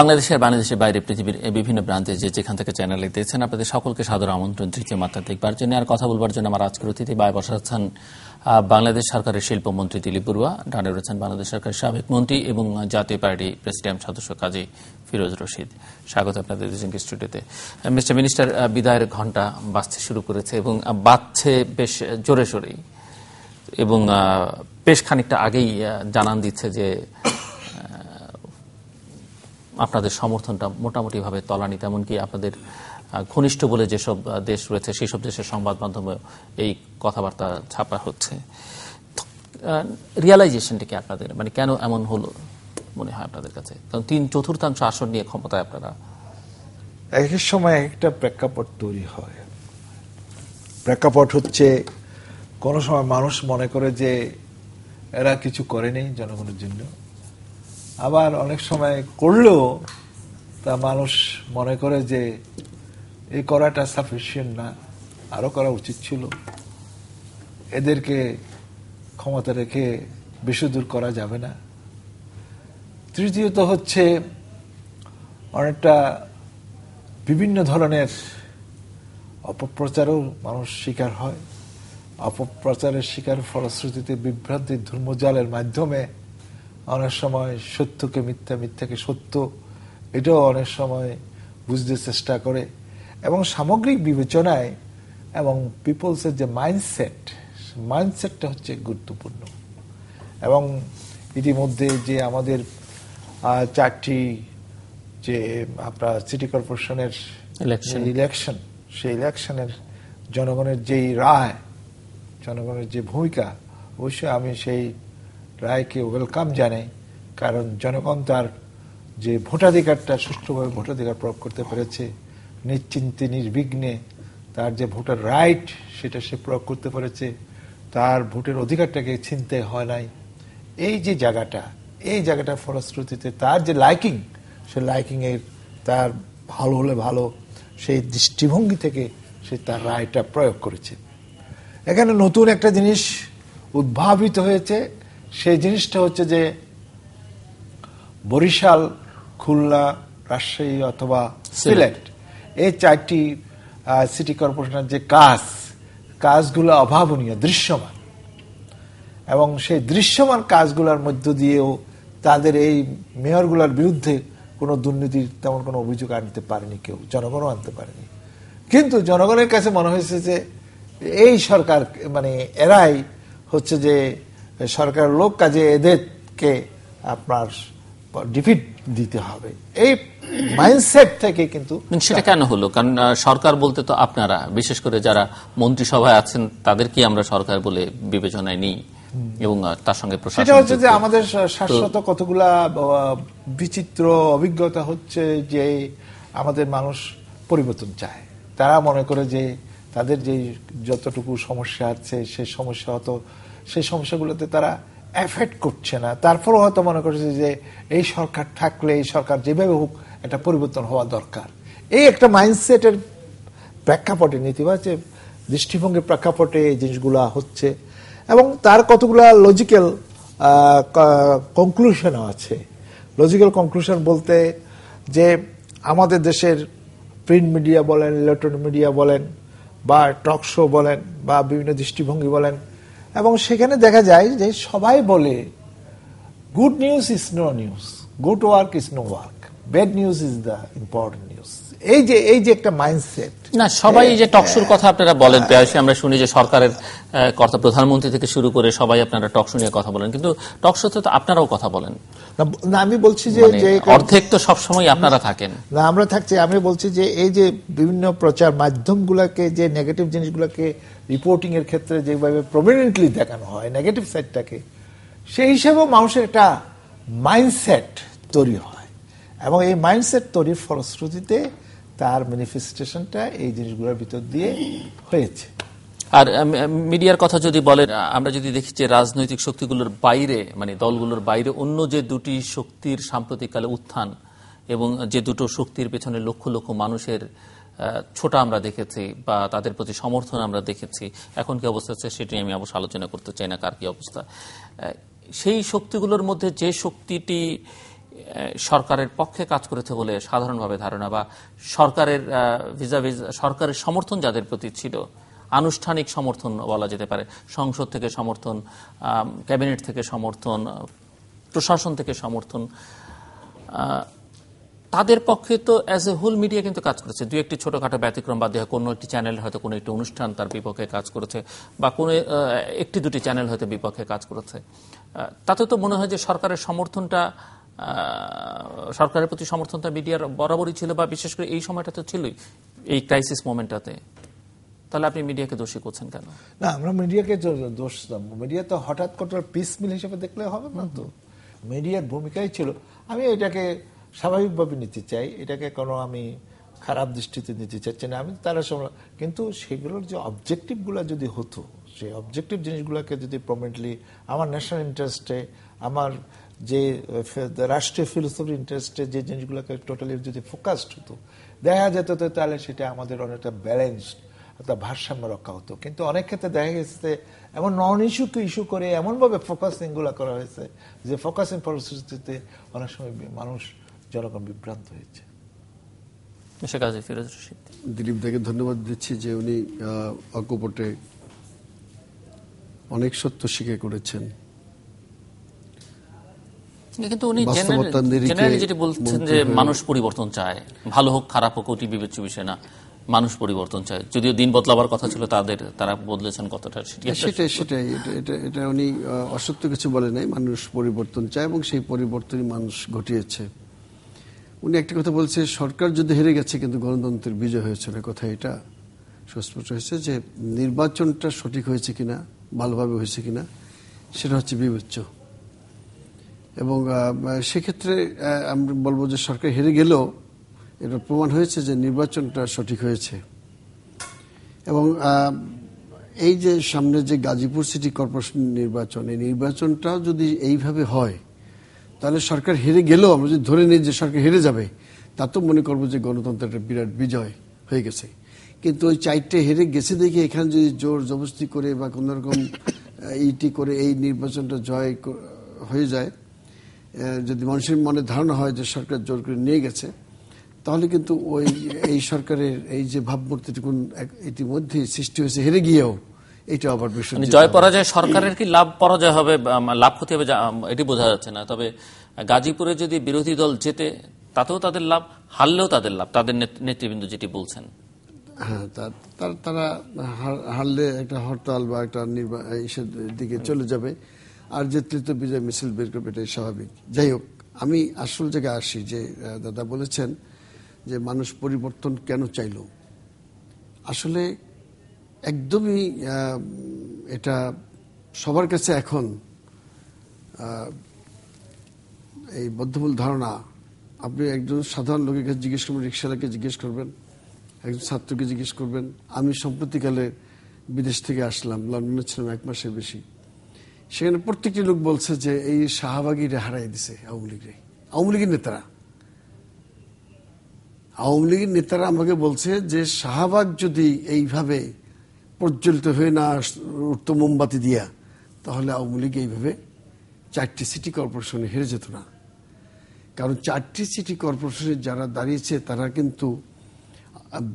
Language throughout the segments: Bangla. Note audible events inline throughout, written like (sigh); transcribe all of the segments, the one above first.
বাংলাদেশের বাংলাদেশের বাইরে পৃথিবীর বিভিন্ন প্রান্তে যে যেখান থেকে চ্যানেলে দিয়েছেন আপনাদের সকলকে সাদর আমন্ত্রণ তৃতীয় মাত্রা দেখবার জন্য আর কথা বলবার জন্য আমার আজকের অতিথি বায় বসাচ্ছেন বাংলাদেশ সরকারের শিল্পমন্ত্রী দিলীপ বড়ুয়া ডানে রয়েছেন বাংলাদেশ সরকারের সাবেক মন্ত্রী এবং জাতীয় পার্টি প্রেসিডেন্ট সদস্য কাজী ফিরোজ রশিদ স্বাগত আপনাদের দুজনকে স্টুডিওতে মিস্টার মিনিস্টার বিদায়ের ঘন্টা বাঁচতে শুরু করেছে এবং বাঁচছে বেশ জোরে সোরেই এবং বেশ খানিকটা আগেই জানান দিচ্ছে যে আপনাদের সমর্থনটা মোটামুটিভাবে তলানি তেমনকি আপনাদের ঘনিষ্ঠ বলে যেসব দেশ রয়েছে সেসব দেশের সংবাদ মাধ্যমে এই কথাবার্তা ছাপা হচ্ছে রিয়ালাইজেশনটা কি আপনাদের মানে কেন এমন হলো মনে হয় আপনাদের কাছে কারণ তিন চতুর্থাংশ আসন নিয়ে ক্ষমতায় আপনারা এক সময় একটা প্রেক্ষাপট তৈরি হয় প্রেক্ষাপট হচ্ছে কোনো সময় মানুষ মনে করে যে এরা কিছু করেনি জনগণের জন্য আবার অনেক সময় করলেও তা মানুষ মনে করে যে এই করাটা সাফিসিয়েন্ট না আরও করা উচিত ছিল এদেরকে ক্ষমতা রেখে বেশি দূর করা যাবে না তৃতীয়ত হচ্ছে অনেকটা বিভিন্ন ধরনের অপপ্রচারও মানুষ শিকার হয় অপপ্রচারের শিকার ফলশ্রুতিতে বিভ্রান্তি ধর্মজালের মাধ্যমে অনেক সময় সত্যকে মিথ্যা মিথ্যাকে সত্য এটাও অনেক সময় বুঝতে চেষ্টা করে এবং সামগ্রিক বিবেচনায় এবং পিপলসের যে মাইন্ডসেট মাইন্ডসেটটা হচ্ছে গুরুত্বপূর্ণ এবং ইতিমধ্যে যে আমাদের চারটি যে আপনার সিটি কর্পোরেশনের ইলেকশন সেই ইলেকশনের জনগণের যেই রায় জনগণের যে ভূমিকা অবশ্যই আমি সেই রায়কে ওয়েলকাম জানাই কারণ জনগণ তার যে ভোটাধিকারটা সুষ্ঠুভাবে ভোটাধিকার প্রয়োগ করতে পেরেছে নিশ্চিন্তে নির্বিঘ্নে তার যে ভোটার রাইট সেটা সে প্রয়োগ করতে পেরেছে তার ভোটের অধিকারটাকে ছিনতে হয় নাই এই যে জায়গাটা এই জায়গাটা ফলশ্রুতিতে তার যে লাইকিং সে লাইকিংয়ের তার ভালো হলে ভালো সেই দৃষ্টিভঙ্গি থেকে সে তার রায়টা প্রয়োগ করেছে এখানে নতুন একটা জিনিস উদ্ভাবিত হয়েছে সেই জিনিসটা হচ্ছে যে বরিশাল খুলনা রাজশাহী অথবা সিলেট এই চারটি সিটি কর্পোরেশনের যে কাজ কাজগুলো অভাবনীয় দৃশ্যমান এবং সেই দৃশ্যমান কাজগুলোর মধ্য দিয়েও তাদের এই মেয়রগুলোর বিরুদ্ধে কোনো দুর্নীতির তেমন কোনো অভিযোগ আনতে পারেনি কেউ জনগণও আনতে পারেনি কিন্তু জনগণের কাছে মনে হয়েছে যে এই সরকার মানে এরাই হচ্ছে যে সরকার লোক কাজে এদেরকে আপনার ডিফিট দিতে হবে এই মাইন্ডসেট থেকে কিন্তু সেটা কেন হলো কারণ সরকার বলতে তো আপনারা বিশেষ করে যারা মন্ত্রিসভায় আছেন কি আমরা সরকার বলে বিবেচনায় নিই এবং তার সঙ্গে সেটা হচ্ছে যে আমাদের শাশ্বত কতগুলা বিচিত্র অভিজ্ঞতা হচ্ছে যে আমাদের মানুষ পরিবর্তন চায় তারা মনে করে যে তাদের যে যতটুকু সমস্যা আছে সেই সমস্যা হয়তো সেই সমস্যাগুলোতে তারা এফেক্ট করছে না তারপরও হয়তো মনে করছে যে এই সরকার থাকলে এই সরকার যেভাবে হোক একটা পরিবর্তন হওয়া দরকার এই একটা মাইন্ডসেটের প্রেক্ষাপটে নেতিবাচক দৃষ্টিভঙ্গির প্রেক্ষাপটে এই জিনিসগুলা হচ্ছে এবং তার কতগুলা লজিক্যাল কনক্লুশনও আছে লজিক্যাল কনক্লুশন বলতে যে আমাদের দেশের প্রিন্ট মিডিয়া বলেন ইলেকট্রনিক মিডিয়া বলেন বা টক শো বলেন বা বিভিন্ন দৃষ্টিভঙ্গি বলেন এবং সেখানে দেখা যায় যে সবাই বলে good news is no news good work is no work bad news is the important news এই যে এই যে একটা মাইন্ডসেট না সবাই যে হ্যাঁ, টকশুর কথা আপনারা বলেন হ্যাঁ। প্রায়শই আমরা শুনি যে সরকারের কর্তা প্রধানমন্ত্রী থেকে শুরু করে সবাই আপনারা টকশো নিয়ে কথা বলেন কিন্তু টকশোতে তো আপনারাও কথা বলেন না আমি বলছি যে মানে অর্ধেক তো সবসময় আপনারা থাকেন না আমরা থাকছি আমি বলছি যে এই যে বিভিন্ন প্রচার মাধ্যমগুলোকে যে নেগেটিভ জিনিসগুলোকে রিপোর্টিং এর ক্ষেত্রে যেভাবে প্রমিনেন্টলি দেখানো হয় নেগেটিভ সাইডটাকে সেই হিসেবেও মানুষের একটা মাইন্ডসেট তৈরি হয় এবং এই মাইন্ডসেট তৈরির ফলশ্রুতিতে তার ম্যানিফেস্টেশনটা এই জিনিসগুলোর ভিতর দিয়ে হয়েছে আর মিডিয়ার কথা যদি বলেন আমরা যদি দেখি যে রাজনৈতিক শক্তিগুলোর বাইরে মানে দলগুলোর বাইরে অন্য যে দুটি শক্তির সাম্প্রতিককালে উত্থান এবং যে দুটো শক্তির পেছনে লক্ষ লক্ষ মানুষের ছোটা আমরা দেখেছি বা তাদের প্রতি সমর্থন আমরা দেখেছি এখন কি অবস্থা হচ্ছে সেটি আমি অবশ্য আলোচনা করতে চাই না কার কি অবস্থা সেই শক্তিগুলোর মধ্যে যে শক্তিটি সরকারের পক্ষে কাজ করেছে বলে সাধারণভাবে ধারণা বা সরকারের ভিসা ভিসা সরকারের সমর্থন যাদের প্রতি ছিল আনুষ্ঠানিক সমর্থন বলা যেতে পারে সংসদ থেকে সমর্থন ক্যাবিনেট থেকে সমর্থন প্রশাসন থেকে সমর্থন তাদের পক্ষে তো অ্যাজ এ হোল মিডিয়া কিন্তু কাজ করেছে দু একটি ছোটোখাটো ব্যতিক্রম বাদ দিয়ে কোনো একটি চ্যানেল হয়তো কোনো একটি অনুষ্ঠান তার বিপক্ষে কাজ করেছে বা কোনো একটি দুটি চ্যানেল হয়তো বিপক্ষে কাজ করেছে তাতে তো মনে হয় যে সরকারের সমর্থনটা সরকারের প্রতি সমর্থনটা মিডিয়ার বরাবরই ছিল বা বিশেষ করে এই সময়টা তো ছিলই এই ক্রাইসিস মোমেন্টটাতে তাহলে আপনি মিডিয়াকে দোষী করছেন কেন না আমরা মিডিয়াকে দোষ মিডিয়া তো হঠাৎ করে পিস মিল হিসেবে দেখলে হবে না তো মিডিয়ার ভূমিকাই ছিল আমি এটাকে স্বাভাবিকভাবে নিতে চাই এটাকে কোনো আমি খারাপ দৃষ্টিতে নিতে চাচ্ছি না আমি তারা সময় কিন্তু সেগুলোর যে অবজেক্টিভগুলো যদি হতো সেই অবজেক্টিভ জিনিসগুলোকে যদি প্রমেন্টলি আমার ন্যাশনাল ইন্টারেস্টে আমার যে রাষ্ট্রীয় ফিলোসফি ইন্টারেস্টে যে জিনিসগুলোকে টোটালি যদি ফোকাসড হতো দেখা যেত তাহলে সেটা আমাদের অনেকটা ব্যালেন্সড অর্থাৎ ভারসাম্য রক্ষা হতো কিন্তু অনেক ক্ষেত্রে দেখা গেছে এমন নন ইস্যুকে ইস্যু করে এমনভাবে ফোকাসিংগুলো করা হয়েছে যে ফোকাসিং পরিস্থিতিতে অনেক সময় মানুষ জনগণ বিভ্রান্ত হয়েছে দিলীপ দাকে ধন্যবাদ দিচ্ছি যে উনি অকপটে অনেক সত্য স্বীকার করেছেন কিন্তু উনি জেনারেলি যেটি বলছেন যে মানুষ পরিবর্তন চায় ভালো হোক খারাপ হোক ওটি বিবেচ্য বিষয় না মানুষ পরিবর্তন চায় যদিও দিন বদলাবার কথা ছিল তাদের তারা বদলেছেন কতটা হ্যাঁ, সেটাই সেটাই এটা এটা উনি অসত্য কিছু বলে নাই মানুষ পরিবর্তন চায় এবং সেই পরিবর্তনই মানুষ ঘটিয়েছে উনি একটা কথা বলছে সরকার যদি হেরে গেছে কিন্তু গণতন্ত্রের বিজয় হয়েছে কথা এটা সুস্পষ্ট হয়েছে যে নির্বাচনটা সঠিক হয়েছে কিনা ভালোভাবে হয়েছে কিনা সেটা হচ্ছে বিবেচ্য এবং সেক্ষেত্রে আমি বলবো যে সরকার হেরে গেলেও এটা প্রমাণ হয়েছে যে নির্বাচনটা সঠিক হয়েছে এবং এই যে সামনে যে গাজীপুর সিটি কর্পোরেশন নির্বাচন এই নির্বাচনটাও যদি এইভাবে হয় তাহলে সরকার হেরে গেলেও আমরা যদি ধরে নিই যে সরকার হেরে যাবে তা তো মনে করবো যে গণতন্ত্রের একটা বিরাট বিজয় হয়ে গেছে কিন্তু ওই চাইটে হেরে গেছে দেখে এখানে যদি জোর জবস্তি করে বা কোনোরকম ইটি করে এই নির্বাচনটা জয় হয়ে যায় যদি মানুষের মনে ধারণা হয় যে সরকার জোর করে নিয়ে গেছে তাহলে কিন্তু ওই এই সরকারের এই যে ভাবমূর্তিটুকুন ইতিমধ্যেই সৃষ্টি হয়েছে হেরে গিয়েও এটা আবার বিষয় মানে জয় পরাজয় সরকারের কি লাভ পরাজয় হবে লাভ ক্ষতি হবে এটি বোঝা যাচ্ছে না তবে গাজীপুরে যদি বিরোধী দল জেতে তাতেও তাদের লাভ হারলেও তাদের লাভ তাদের নেতৃবৃন্দ যেটি বলছেন হ্যাঁ তারা হারলে একটা হরতাল বা একটা নির্বাচন দিকে চলে যাবে আর যে তৃতীয় বিজয় মিছিল বের করবে এটাই স্বাভাবিক যাই হোক আমি আসল জায়গায় আসি যে দাদা বলেছেন যে মানুষ পরিবর্তন কেন চাইল আসলে একদমই এটা সবার কাছে এখন এই বদ্ধমূল ধারণা আপনি একজন সাধারণ লোকের কাছে জিজ্ঞেস করবেন রিক্সাওয়ালাকে জিজ্ঞেস করবেন একজন ছাত্রকে জিজ্ঞেস করবেন আমি সম্প্রতিকালে বিদেশ থেকে আসলাম লন্ডনে ছিলাম এক মাসের বেশি সেখানে প্রত্যেকটি লোক বলছে যে এই শাহবাগিরা হারাই দিছে আওয়ামী লীগরে আওয়ামী লীগের নেতারা আওয়ামী লীগের নেতারা আমাকে বলছে যে শাহবাগ যদি এইভাবে প্রজ্বলিত হয়ে না উঠত মোমবাতি দিয়া তাহলে আওয়ামী লীগ এইভাবে চারটি সিটি কর্পোরেশনে হেরে যেত না কারণ চারটি সিটি কর্পোরেশনে যারা দাঁড়িয়েছে তারা কিন্তু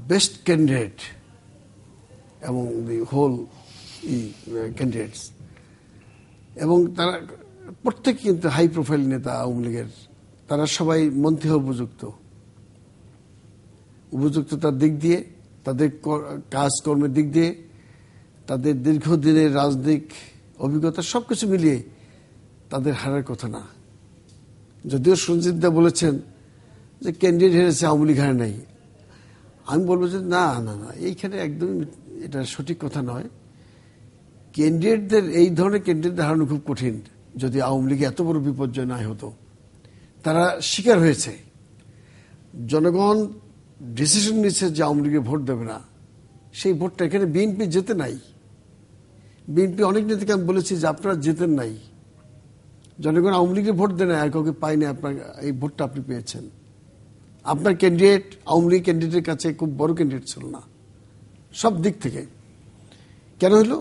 বেস্ট ক্যান্ডিডেট এবং দি হোল ক্যান্ডিডেটস এবং তারা প্রত্যেক কিন্তু হাই প্রোফাইল নেতা আওয়ামী লীগের তারা সবাই মন্ত্রী উপযুক্ত উপযুক্ততার দিক দিয়ে তাদের কাজকর্মের দিক দিয়ে তাদের দীর্ঘদিনের রাজনৈতিক অভিজ্ঞতা সব কিছু মিলিয়ে তাদের হারার কথা না যদিও সঞ্জিত দা বলেছেন যে ক্যান্ডিডেট হেরেছে আওয়ামী লীগ হারে নাই আমি বলবো যে না না না এইখানে একদমই এটা সঠিক কথা নয় ক্যান্ডিডেটদের এই ধরনের ক্যান্ডিডেট হারানো খুব কঠিন যদি আওয়ামী লীগ এত বড় বিপর্যয় নাই হতো তারা শিকার হয়েছে জনগণ ডিসিশন নিচ্ছে যে আওয়ামী লীগে ভোট দেবে না সেই ভোটটা এখানে বিএনপি যেতে নাই বিএনপি অনেক নেতাকে আমি বলেছি যে আপনারা যেতেন নাই জনগণ আওয়ামী লীগে ভোট দেন আর কাউকে পাইনি আপনার এই ভোটটা আপনি পেয়েছেন আপনার ক্যান্ডিডেট আওয়ামী লীগ ক্যান্ডিডেটের কাছে খুব বড় ক্যান্ডিডেট ছিল না সব দিক থেকে কেন হলো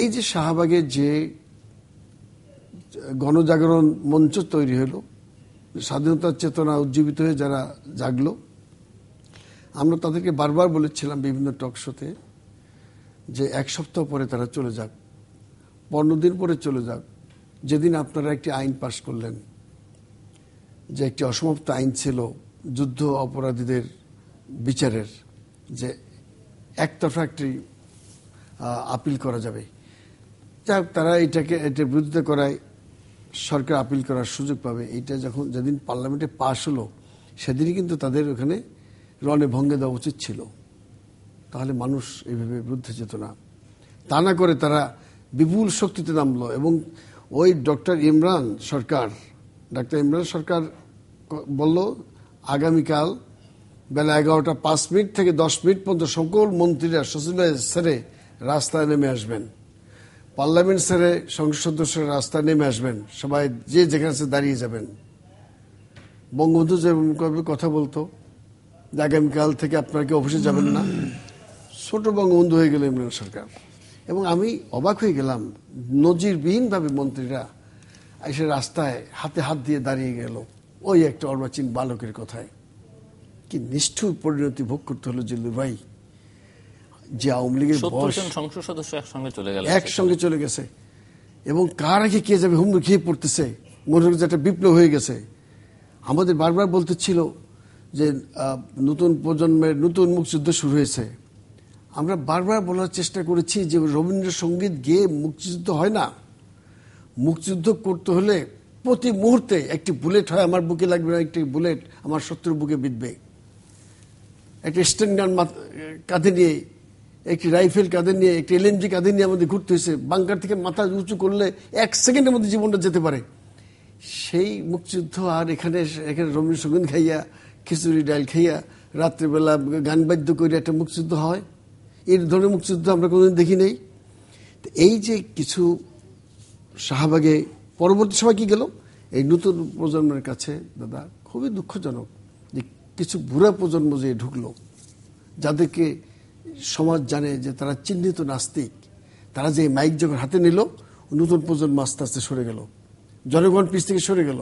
এই যে শাহবাগে যে গণজাগরণ মঞ্চ তৈরি হলো স্বাধীনতার চেতনা উজ্জীবিত হয়ে যারা জাগলো আমরা তাদেরকে বারবার বলেছিলাম বিভিন্ন টক শোতে যে এক সপ্তাহ পরে তারা চলে যাক পনেরো দিন পরে চলে যাক যেদিন আপনারা একটি আইন পাশ করলেন যে একটি অসমাপ্ত আইন ছিল যুদ্ধ অপরাধীদের বিচারের যে একটা ফ্যাক্টরি আপিল করা যাবে যাই তারা এটাকে এটা বিরোধিতা করায় সরকার আপিল করার সুযোগ পাবে এটা যখন যেদিন পার্লামেন্টে পাশ হলো সেদিনই কিন্তু তাদের ওখানে রণে ভঙ্গে দেওয়া উচিত ছিল তাহলে মানুষ এইভাবে বিরুদ্ধে যেত না তা না করে তারা বিপুল শক্তিতে নামলো এবং ওই ডক্টর ইমরান সরকার ডাক্তার ইমরান সরকার বলল আগামীকাল বেলা এগারোটা পাঁচ মিনিট থেকে দশ মিনিট পর্যন্ত সকল মন্ত্রীরা সচিবালয় সেরে রাস্তায় নেমে আসবেন পার্লামেন্ট স্যারে সংসদ সদস্যরা রাস্তা নেমে আসবেন সবাই যে যেখানে দাঁড়িয়ে যাবেন বঙ্গবন্ধু যে কথা বলতো যে আগামীকাল থেকে আপনার কি অফিসে যাবেন না ছোট বঙ্গবন্ধু হয়ে গেল ইমরান সরকার এবং আমি অবাক হয়ে গেলাম নজিরবিহীনভাবে মন্ত্রীরা এসে রাস্তায় হাতে হাত দিয়ে দাঁড়িয়ে গেল ওই একটা অর্বাচীন বালকের কথায় কি নিষ্ঠুর পরিণতি ভোগ করতে হলো জিল্লু ভাই যে আওয়ামী লীগের একসঙ্গে চলে একসঙ্গে চলে গেছে এবং কার আগে কে যাবে হুম খেয়ে পড়তেছে মনে হচ্ছে একটা বিপ্লব হয়ে গেছে আমাদের বারবার বলতে ছিল যে নতুন প্রজন্মের নতুন মুক্তিযুদ্ধ শুরু হয়েছে আমরা বারবার বলার চেষ্টা করেছি যে রবীন্দ্রসঙ্গীত গেয়ে মুক্তিযুদ্ধ হয় না মুক্তিযুদ্ধ করতে হলে প্রতি মুহূর্তে একটি বুলেট হয় আমার বুকে লাগবে না একটি বুলেট আমার শত্রুর বুকে বিধবে একটা স্ট্যান্ডার্ড কাঁধে নিয়ে একটি রাইফেল কাঁধে নিয়ে একটি এলএনজি কাঁধে নিয়ে আমাদের ঘুরতে হয়েছে বাংকার থেকে মাথা উঁচু করলে এক সেকেন্ডের মধ্যে জীবনটা যেতে পারে সেই মুক্তিযুদ্ধ আর এখানে এখানে রবীন্দ্রসঙ্গীত খাইয়া খিচুড়ি ডাল খাইয়া রাত্রেবেলা গান বাদ্য করে একটা মুক্তিযুদ্ধ হয় এই ধরনের মুক্তিযুদ্ধ আমরা কোনোদিন দেখি নেই এই যে কিছু শাহবাগে পরবর্তী সময় কি গেল এই নতুন প্রজন্মের কাছে দাদা খুবই দুঃখজনক যে কিছু বুড়া প্রজন্ম যে ঢুকলো যাদেরকে সমাজ জানে যে তারা চিহ্নিত নাস্তিক তারা যে মাইক যখন হাতে নিল নতুন প্রজন্ম আস্তে আস্তে সরে গেল জনগণ পিছ থেকে সরে গেল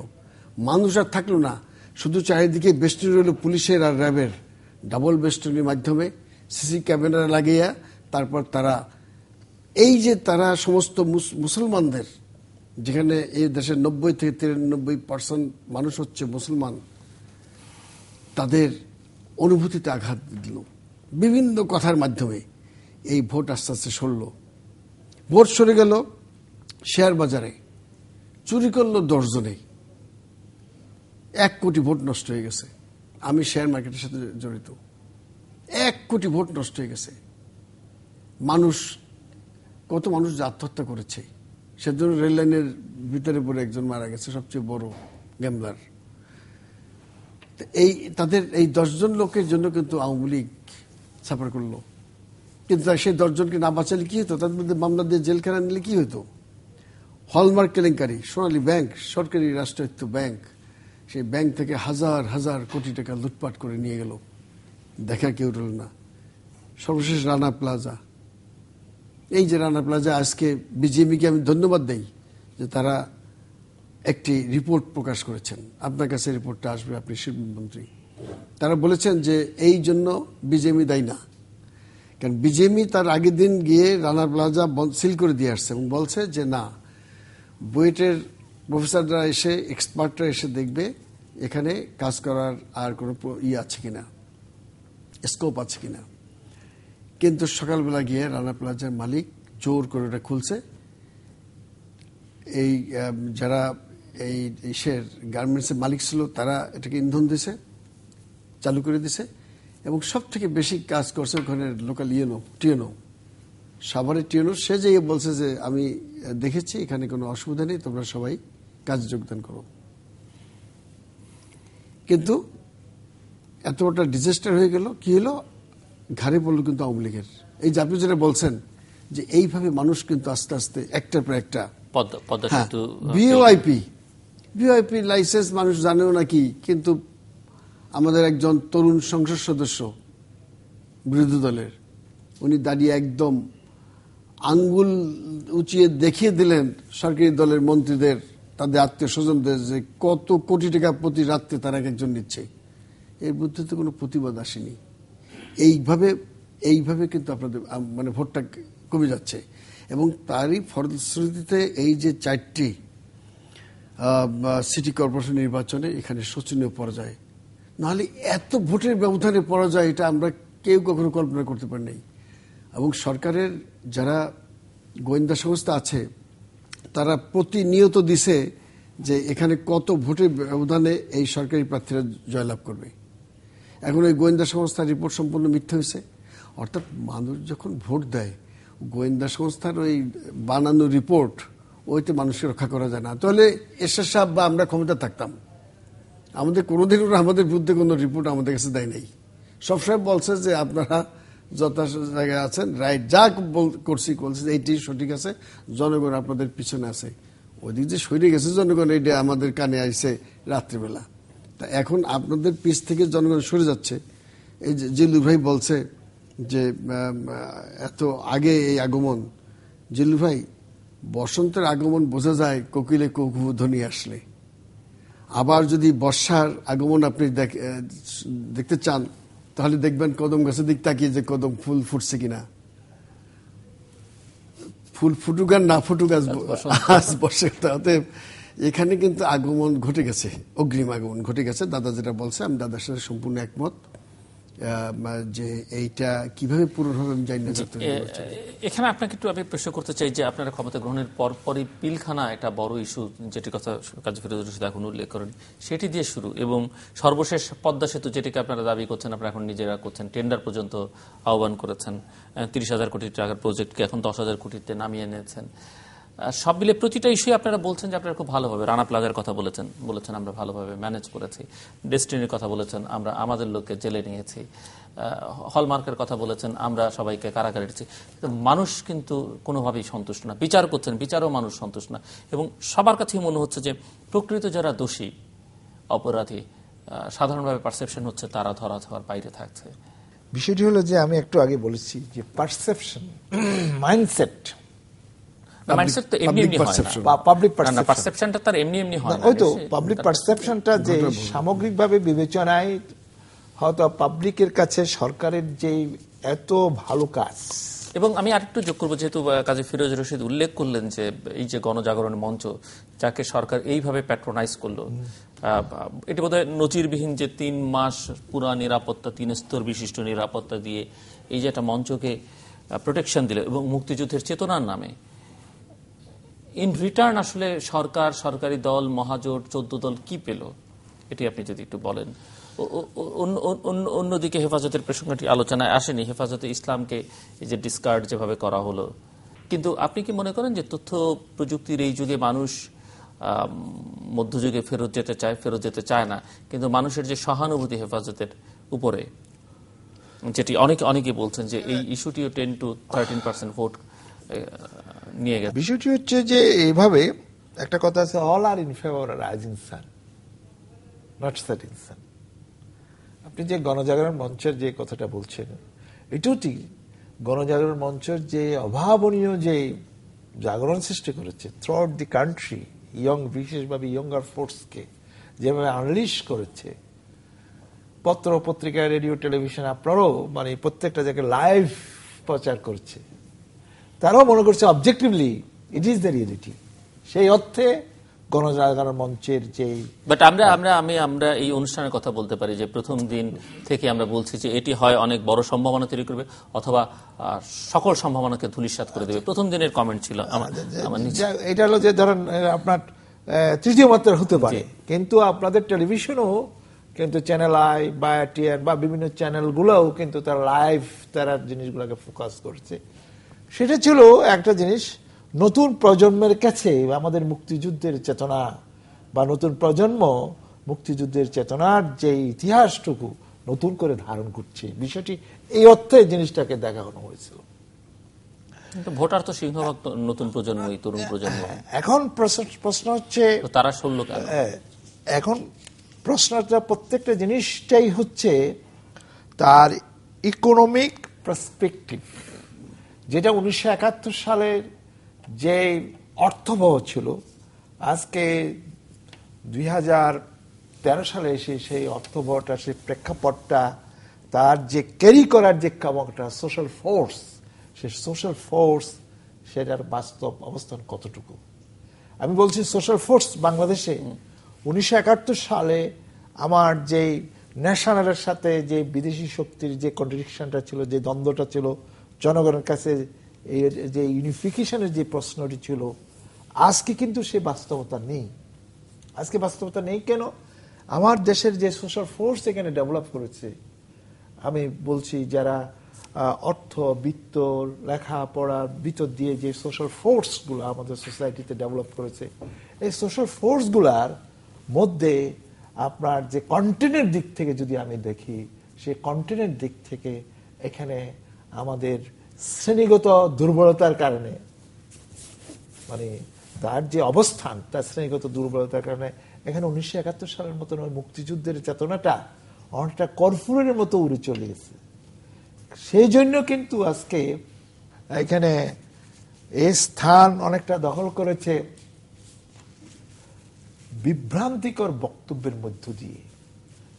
মানুষ আর থাকলো না শুধু চারিদিকে বেষ্টনী রইল পুলিশের আর র্যাবের ডাবল বেষ্টনীর মাধ্যমে সিসি ক্যামেরা লাগিয়া তারপর তারা এই যে তারা সমস্ত মুসলমানদের যেখানে এই দেশের নব্বই থেকে তিরানব্বই পার্সেন্ট মানুষ হচ্ছে মুসলমান তাদের অনুভূতিতে আঘাত দিল বিভিন্ন কথার মাধ্যমে এই ভোট আস্তে আস্তে সরল ভোট সরে গেল শেয়ার বাজারে চুরি করলো দশজনে এক কোটি ভোট নষ্ট হয়ে গেছে আমি শেয়ার মার্কেটের সাথে জড়িত এক কোটি ভোট নষ্ট হয়ে গেছে মানুষ কত মানুষ যে আত্মহত্যা করেছে সেজন্য রেললাইনের ভিতরে পড়ে একজন মারা গেছে সবচেয়ে বড় গ্যামলার এই তাদের এই দশজন লোকের জন্য কিন্তু আওয়ামী লীগ সাফার করলো কিন্তু সেই দশজনকে না বাঁচালে কি হতো তার মধ্যে মামলা দিয়ে জেলখানা নিলে কি হতো হলমার্ক কেলেঙ্কারি সোনালী ব্যাংক সরকারি রাষ্ট্রায়ত্ত ব্যাংক সেই ব্যাংক থেকে হাজার হাজার কোটি টাকা লুটপাট করে নিয়ে গেল দেখা কেউ রল না সর্বশেষ রানা প্লাজা এই যে রানা প্লাজা আজকে বিজেপিকে আমি ধন্যবাদ দেই যে তারা একটি রিপোর্ট প্রকাশ করেছেন আপনার কাছে রিপোর্টটা আসবে আপনি শিল্পমন্ত্রী তারা বলেছেন যে এই জন্য বিজেপি দেয় না কারণ বিজেপি তার আগের দিন গিয়ে রানা প্লাজা সিল করে দিয়ে আসছে এবং বলছে যে না বুয়েটের প্রফেসররা এসে এক্সপার্টরা এসে দেখবে এখানে কাজ করার আর কোনো ই ইয়ে আছে কিনা স্কোপ আছে কিনা কিন্তু সকালবেলা গিয়ে রানা প্লাজার মালিক জোর করে ওটা খুলছে এই যারা এই ইসের গার্মেন্টসের মালিক ছিল তারা এটাকে ইন্ধন দিছে চালু করে দিছে এবং সব থেকে বেশি কাজ করছে ওখানে লোকাল ইয়েনো টিয়েনো সাভারের টিয়েনো সে যে বলছে যে আমি দেখেছি এখানে কোনো অসুবিধা নেই তোমরা সবাই কাজে যোগদান করো কিন্তু এত বড়টা ডিজাস্টার হয়ে গেল কি হলো ঘাড়ে পড়লো কিন্তু আওয়ামী লীগের এই জাপি যেটা বলছেন যে এইভাবে মানুষ কিন্তু আস্তে আস্তে একটার পর একটা বিওআইপি বিওআইপি লাইসেন্স মানুষ জানেও নাকি কিন্তু আমাদের একজন তরুণ সংসদ সদস্য বিরোধী দলের উনি দাঁড়িয়ে একদম আঙ্গুল উঁচিয়ে দেখিয়ে দিলেন সরকারি দলের মন্ত্রীদের তাদের আত্মীয় স্বজনদের যে কত কোটি টাকা প্রতি রাত্রে তারা একজন নিচ্ছে এর বিরুদ্ধে তো কোনো প্রতিবাদ আসেনি এইভাবে এইভাবে কিন্তু আপনাদের মানে ভোটটা কমে যাচ্ছে এবং তারই ফলশ্রুতিতে এই যে চারটি সিটি কর্পোরেশন নির্বাচনে এখানে শোচনীয় পর্যায়ে নাহলে এত ভোটের ব্যবধানে পরাজয় এটা আমরা কেউ কখনো কল্পনা করতে পারি নাই এবং সরকারের যারা গোয়েন্দা সংস্থা আছে তারা প্রতিনিয়ত দিছে যে এখানে কত ভোটের ব্যবধানে এই সরকারি প্রার্থীরা জয়লাভ করবে এখন ওই গোয়েন্দা সংস্থার রিপোর্ট সম্পূর্ণ মিথ্যা হয়েছে অর্থাৎ মানুষ যখন ভোট দেয় গোয়েন্দা সংস্থার ওই বানানো রিপোর্ট ওইতে মানুষকে রক্ষা করা যায় না তাহলে এরশাদ সাহেব বা আমরা ক্ষমতা থাকতাম আমাদের কোনোদিন ওরা আমাদের বিরুদ্ধে কোনো রিপোর্ট আমাদের কাছে দেয় নাই সবসময় বলছে যে আপনারা যথাযথ জায়গায় আছেন রাইট যা করছি বলছে এইটি সঠিক আছে জনগণ আপনাদের পিছনে আছে ওইদিক যে সরে গেছে জনগণ এইটা আমাদের কানে আইছে রাত্রিবেলা তা এখন আপনাদের পিছ থেকে জনগণ সরে যাচ্ছে এই যে জিল্লু ভাই বলছে যে এত আগে এই আগমন জিল্লু ভাই বসন্তের আগমন বোঝা যায় কোকিলে কোকু ধ্বনি আসলে আবার যদি বর্ষার আগমন আপনি দেখতে চান তাহলে দেখবেন কদম গাছের দিক তাকিয়ে যে কদম ফুল ফুটছে কিনা ফুল ফুটুক আর না ফুটুক আজ বসে তাতে অতএব এখানে কিন্তু আগমন ঘটে গেছে অগ্রিম আগমন ঘটে গেছে দাদা যেটা বলছে আমি দাদার সাথে সম্পূর্ণ একমত যে এইটা কিভাবে পূরণ হবে আমি জানি না এখানে আপনাকে একটু আমি প্রশ্ন করতে চাই যে আপনারা ক্ষমতা গ্রহণের পর পরই পিলখানা একটা বড় ইস্যু যেটির কথা কাজী ফিরোজ রশিদ এখন উল্লেখ করেন সেটি দিয়ে শুরু এবং সর্বশেষ পদ্মা সেতু যেটিকে আপনারা দাবি করছেন আপনারা এখন নিজেরা করছেন টেন্ডার পর্যন্ত আহ্বান করেছেন তিরিশ হাজার কোটি টাকার প্রজেক্টকে এখন দশ হাজার কোটিতে নামিয়ে এনেছেন সব মিলে প্রতিটা ইস্যুই আপনারা বলছেন যে আপনারা খুব ভালোভাবে রানা প্লাজার কথা বলেছেন বলেছেন আমরা ভালোভাবে ম্যানেজ করেছি ডেস্টিনির কথা বলেছেন আমরা আমাদের লোককে জেলে নিয়েছি হলমার্কের কথা বলেছেন আমরা সবাইকে কারাগারে দিচ্ছি মানুষ কিন্তু কোনোভাবেই সন্তুষ্ট না বিচার করছেন বিচারও মানুষ সন্তুষ্ট না এবং সবার কাছেই মনে হচ্ছে যে প্রকৃত যারা দোষী অপরাধী সাধারণভাবে পারসেপশন হচ্ছে তারা ধরা ধরার বাইরে থাকছে বিষয়টি হলো যে আমি একটু আগে বলেছি যে পারসেপশন মাইন্ডসেট (clears throat) যে সামগ্রিকভাবে বিবেচনায় হয়তো পাবলিকের কাছে সরকারের যে এত ভালো কাজ এবং আমি যোগ করবো যেহেতু কাজী ফিরোজ রশিদ উল্লেখ করলেন যে এই যে গণজাগরণ মঞ্চ যাকে সরকার এইভাবে প্যাট্রোনাইজ করলো এটি বোধহয় নজিরবিহীন যে তিন মাস পুরা নিরাপত্তা তিন স্তর বিশিষ্ট নিরাপত্তা দিয়ে এই যে একটা মঞ্চকে প্রোটেকশন দিল এবং মুক্তিযুদ্ধের চেতনার নামে ইন রিটার্ন আসলে সরকার সরকারি দল মহাজোট চোদ্দ দল কি পেল এটি আপনি যদি একটু বলেন অন্যদিকে হেফাজতের প্রসঙ্গটি আলোচনায় আসেনি হেফাজতে ইসলামকে এই যে ডিসকার্ড যেভাবে করা হলো কিন্তু আপনি কি মনে করেন যে তথ্য প্রযুক্তির এই যুগে মানুষ মধ্যযুগে ফেরত যেতে চায় ফেরত যেতে চায় না কিন্তু মানুষের যে সহানুভূতি হেফাজতের উপরে যেটি অনেকে অনেকে বলছেন যে এই ইস্যুটিও ten to thirteen percent vote নিয়ে গেছে বিষয়টি হচ্ছে যে এইভাবে একটা কথা আছে all are in favour rising sun not setting sun আপনি যে গণজাগরণ মঞ্চের যে কথাটা বলছেন এটাও ঠিক গণজাগরণ মঞ্চের যে অভাবনীয় যে জাগরণ সৃষ্টি করেছে throughout the country young বিশেষভাবে ইয়ঙ্গার ফোর্সকে যেভাবে আনলিশ করেছে পত্র পত্রিকা রেডিও টেলিভিশন আপনারাও মানে প্রত্যেকটা জায়গায় লাইভ প্রচার করছে তারাও মনে করছে objectively it is the reality সেই অর্থে গণজাগরণ মঞ্চের যে বাট আমরা আমরা আমি আমরা এই অনুষ্ঠানের কথা বলতে পারি যে প্রথম দিন থেকে আমরা বলছি যে এটি হয় অনেক বড় সম্ভাবনা তৈরি করবে অথবা সকল সম্ভাবনাকে ধুলিসাত করে দেবে প্রথম দিনের কমেন্ট ছিল আচ্ছা, এটা হলো যে ধরেন আপনার তৃতীয় মাত্রা হতে পারে কিন্তু আপনাদের টেলিভিশনও কিন্তু চ্যানেল আই বা টিআর বা বিভিন্ন চ্যানেলগুলোও কিন্তু তারা লাইভ তারা জিনিসগুলোকে ফোকাস করছে সেটা ছিল একটা জিনিস নতুন প্রজন্মের কাছে আমাদের মুক্তিযুদ্ধের চেতনা বা নতুন প্রজন্ম মুক্তিযুদ্ধের চেতনার যে ইতিহাসটুকু নতুন করে ধারণ করছে বিষয়টি এই অর্থে জিনিসটাকে দেখানো হয়েছিল ভোটার তো সিংহভাগ নতুন প্রজন্ম তরুণ প্রজন্ম হ্যাঁ, এখন প্রশ্ন হচ্ছে তারা শুনল এখন প্রশ্নটা প্রত্যেকটা জিনিসটাই হচ্ছে তার ইকোনমিক পার্সপেক্টিভ যেটা উনিশশো সালের যে অর্থবহ ছিল আজকে দুই সালে এসে সেই অর্থবহটা সেই প্রেক্ষাপটটা তার যে ক্যারি করার যে কামকটা সোশ্যাল ফোর্স সে সোশ্যাল ফোর্স সেটার বাস্তব অবস্থান কতটুকু আমি বলছি সোশ্যাল ফোর্স বাংলাদেশে উনিশশো সালে আমার যেই ন্যাশনালের সাথে যে বিদেশি শক্তির যে কন্ট্রিডিকশনটা ছিল যে দ্বন্দ্বটা ছিল জনগণের কাছে যে ইউনিফিকেশনের যে প্রশ্নটি ছিল আজকে কিন্তু সে বাস্তবতা নেই আজকে বাস্তবতা নেই কেন আমার দেশের যে সোশ্যাল ফোর্স এখানে ডেভেলপ করেছে আমি বলছি যারা অর্থ বিত্ত লেখাপড়ার ভিতর দিয়ে যে সোশ্যাল ফোর্সগুলো আমাদের সোসাইটিতে ডেভেলপ করেছে এই সোশ্যাল ফোর্সগুলার মধ্যে আপনার যে কন্টেন্টের দিক থেকে যদি আমি দেখি সেই কন্টেন্টের দিক থেকে এখানে আমাদের শ্রেণীগত দুর্বলতার কারণে মানে তার যে অবস্থান তার শ্রেণীগত দুর্বলতার কারণে এখানে উনিশশো একাত্তর সালের মতন ওই মুক্তিযুদ্ধের চেতনাটা অনেকটা কর্পূরের মতো উড়ে চলে গেছে সেই জন্য কিন্তু আজকে এখানে এ স্থান অনেকটা দখল করেছে বিভ্রান্তিকর বক্তব্যের মধ্য দিয়ে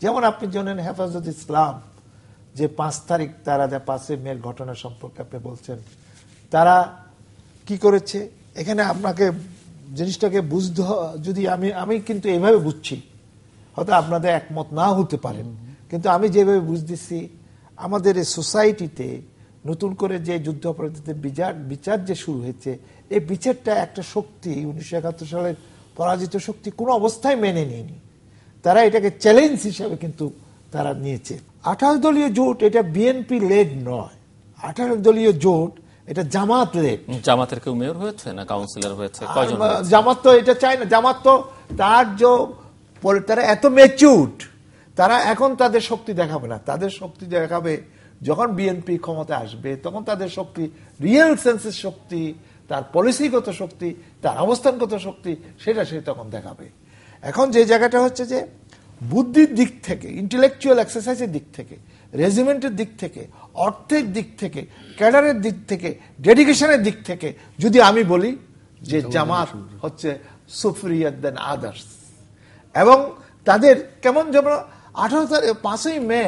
যেমন আপনি জানেন হেফাজত ইসলাম যে পাঁচ তারিখ তারা পাঁচে মেয়ের ঘটনা সম্পর্কে আপনি বলছেন তারা কি করেছে এখানে আপনাকে জিনিসটাকে বুঝতে যদি আমি আমি কিন্তু এইভাবে বুঝছি হয়তো আপনাদের একমত না হতে পারেন কিন্তু আমি যেভাবে বুঝতেছি আমাদের এই সোসাইটিতে নতুন করে যে যুদ্ধ অপরাধীদের বিচার বিচার যে শুরু হয়েছে এই বিচারটা একটা শক্তি উনিশশো একাত্তর সালের পরাজিত শক্তি কোনো অবস্থায় মেনে নেয়নি তারা এটাকে চ্যালেঞ্জ হিসাবে কিন্তু তারা নিয়েছে আঠাশ দলীয় জোট এটা বিএনপি লেড নয় আঠাশ দলীয় জোট এটা জামাত লেড জামাতের কেউ মেয়র হয়েছে না কাউন্সিলর হয়েছে জামাত তো এটা চায় না জামাত তো তার যে তারা এত মেচুট তারা এখন তাদের শক্তি দেখাবে না তাদের শক্তি দেখাবে যখন বিএনপি ক্ষমতা আসবে তখন তাদের শক্তি রিয়েল সেন্সের শক্তি তার পলিসিগত শক্তি তার অবস্থানগত শক্তি সেটা সে তখন দেখাবে এখন যে জায়গাটা হচ্ছে যে বুদ্ধির দিক থেকে ইন্টেলেকচুয়াল এক্সারসাইজের দিক থেকে রেজিমেন্টের দিক থেকে অর্থের দিক থেকে ক্যাডারের দিক থেকে ডেডিকেশনের দিক থেকে যদি আমি বলি যে জামাত হচ্ছে সুফরিয়ার দেন আদার্স এবং তাদের কেমন যেমন আঠারো তারিখ পাঁচই মে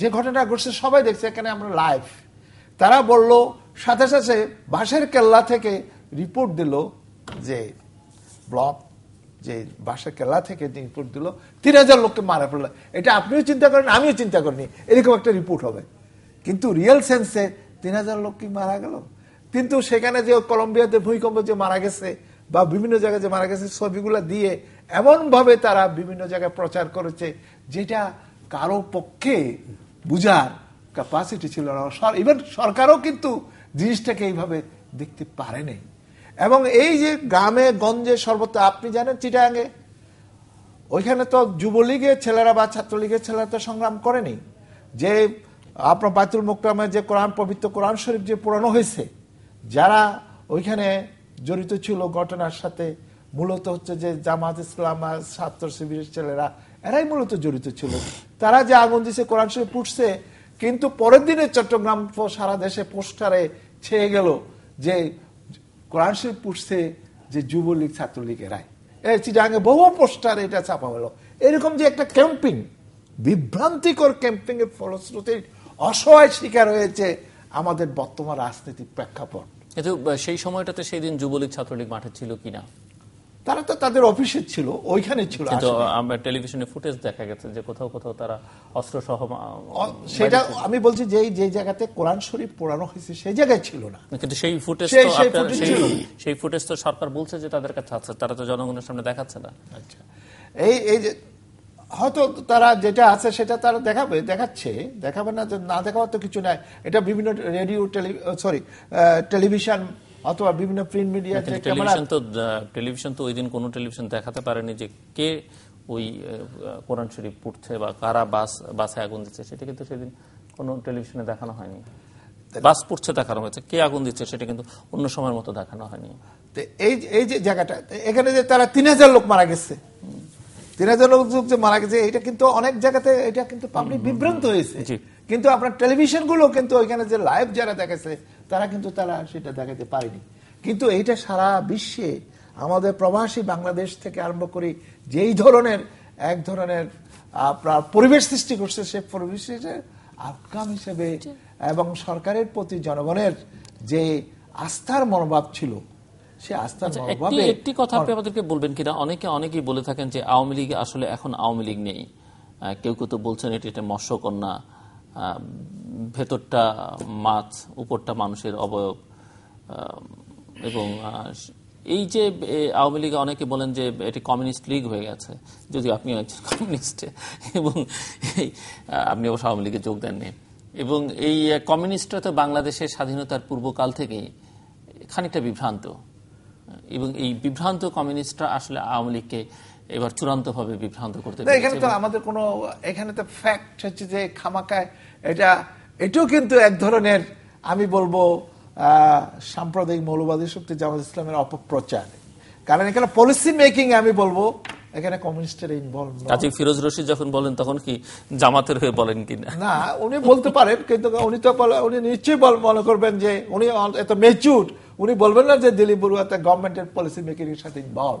যে ঘটনা ঘটছে সবাই দেখছে এখানে আমরা লাইভ তারা বলল সাথে সাথে বাসের কেল্লা থেকে রিপোর্ট দিল যে ব্লক যে বাসা কেলা থেকে যে রিপোর্ট দিল তিন হাজার লোককে মারা ফেললো এটা আপনিও চিন্তা করেন আমিও চিন্তা করিনি এরকম একটা রিপোর্ট হবে কিন্তু রিয়েল সেন্সে তিন হাজার লোক কি মারা গেল কিন্তু সেখানে যে কলম্বিয়াতে ভূমিকম্প যে মারা গেছে বা বিভিন্ন জায়গায় যে মারা গেছে ছবিগুলো দিয়ে এমনভাবে তারা বিভিন্ন জায়গায় প্রচার করেছে যেটা কারো পক্ষে বুঝার ক্যাপাসিটি ছিল না ইভেন সরকারও কিন্তু জিনিসটাকে এইভাবে দেখতে পারেনি এবং এই যে গ্রামে গঞ্জে সর্বত্র আপনি জানেন চিটাঙ্গে ওইখানে তো যুবলীগের ছেলেরা বা ছাত্রলীগের ছেলেরা তো সংগ্রাম করেনি যে আপনার বাতুল মোকরামে যে কোরআন পবিত্র কোরআন শরীফ যে পুরানো হয়েছে যারা ওইখানে জড়িত ছিল ঘটনার সাথে মূলত হচ্ছে যে জামাত ইসলাম আর ছাত্র শিবিরের ছেলেরা এরাই মূলত জড়িত ছিল তারা যে আগুন দিছে কোরআন শরীফ পুটছে কিন্তু পরের দিনে চট্টগ্রাম সারা দেশে পোস্টারে ছেয়ে গেল যে কোরআন শরীফ পুষছে যে যুবলীগ ছাত্রলীগের রায় বহু পোস্টার এটা ছাপা হলো এরকম যে একটা ক্যাম্পিং বিভ্রান্তিকর ক্যাম্পিং এর ফলশ্রুতির অসহায় শিকার হয়েছে আমাদের বর্তমান রাজনীতির প্রেক্ষাপট কিন্তু সেই সময়টাতে সেই দিন যুবলীগ ছাত্রলীগ মাঠে ছিল কিনা তারা তো তাদের অফিসে ছিল ওইখানে ছিল আমরা টেলিভিশনে ফুটেজ দেখা গেছে যে কোথাও কোথাও তারা অস্ত্র সহ সেটা আমি বলছি যে যে জায়গাতে কোরআন শরীফ পোড়ানো হয়েছে সেই জায়গায় ছিল না কিন্তু সেই ফুটেজ সেই ফুটেজ তো সরকার বলছে যে তাদের কাছে আছে তারা তো জনগণের সামনে দেখাচ্ছে না আচ্ছা এই এই যে হয়তো তারা যেটা আছে সেটা তারা দেখাবে দেখাচ্ছে দেখাবে না না দেখাবার তো কিছু নাই এটা বিভিন্ন রেডিও টেলি সরি টেলিভিশন অথবা বিভিন্ন প্রিন্ট মিডিয়া টেলিভিশন তো টেলিভিশন তো ওই দিন কোনো টেলিভিশন দেখাতে পারেনি যে কে ওই কোরআন শরীফ পড়ছে বা কারা বাস বাসে আগুন দিচ্ছে সেটা কিন্তু সেদিন কোনো টেলিভিশনে দেখানো হয়নি বাস পড়ছে দেখানো হয়েছে কে আগুন দিচ্ছে সেটা কিন্তু অন্য সময়ের মতো দেখানো হয়নি এই এই যে জায়গাটা এখানে যে তারা তিন হাজার লোক মারা গেছে তিন হাজার লোক যে মারা গেছে এটা কিন্তু অনেক জায়গাতে এটা কিন্তু পাবলিক বিভ্রান্ত হয়েছে কিন্তু আপনার টেলিভিশনগুলো কিন্তু ওইখানে যে লাইভ যারা দেখেছে তারা কিন্তু তারা সেটা দেখাতে পারেনি কিন্তু এইটা সারা বিশ্বে আমাদের প্রবাসী বাংলাদেশ থেকে আরম্ভ করি যেই ধরনের এক ধরনের আপনার পরিবেশ সৃষ্টি করছে সে পরিবেশের আফগান হিসেবে এবং সরকারের প্রতি জনগণের যে আস্থার মনোভাব ছিল আচ্ছা, একটি কথা আপনি আমাদেরকে বলবেন কিনা অনেকে অনেকেই বলে থাকেন যে আওয়ামী লীগ আসলে এখন আওয়ামী লীগ নেই কেউ কেউ তো বলছেন এটি একটা মৎস্যকন্যা ভেতরটা মাছ উপরটা মানুষের অবয়ব এবং এই যে আওয়ামী লীগে অনেকে বলেন যে এটি কমিউনিস্ট লীগ হয়ে গেছে যদিও আপনি একজন (laughs) কমিউনিস্ট এবং আপনি অবশ্য আওয়ামী লীগে যোগ দেননি এবং এই কমিউনিস্টরা তো বাংলাদেশের স্বাধীনতার পূর্বকাল থেকেই খানিকটা বিভ্রান্ত এবং এই বিভ্রান্ত কমিউনিস্টরা আসলে আওয়ামী লীগকে এবার চূড়ান্তভাবে বিভ্রান্ত করতে এখানে তো আমাদের কোন এখানে তো ফ্যাক্ট হচ্ছে যে খামাকায় এটা এটাও কিন্তু এক ধরনের আমি বলবো সাম্প্রদায়িক মৌলবাদী শক্তি জামাত ইসলামের অপপ্রচার কারণ এখানে পলিসি মেকিং আমি বলবো এখানে কমিউনিস্টের ইনভলভ কাজী ফিরোজ রশিদ যখন বলেন তখন কি জামাতের হয়ে বলেন কিনা না উনি বলতে পারেন কিন্তু উনি তো উনি নিশ্চয়ই মনে করবেন যে উনি এত মেচুর উনি বলবেন না যে দিলীপ বড়ুয়া গভর্নমেন্টের পলিসি মেকিং এর সাথে ইনভলভ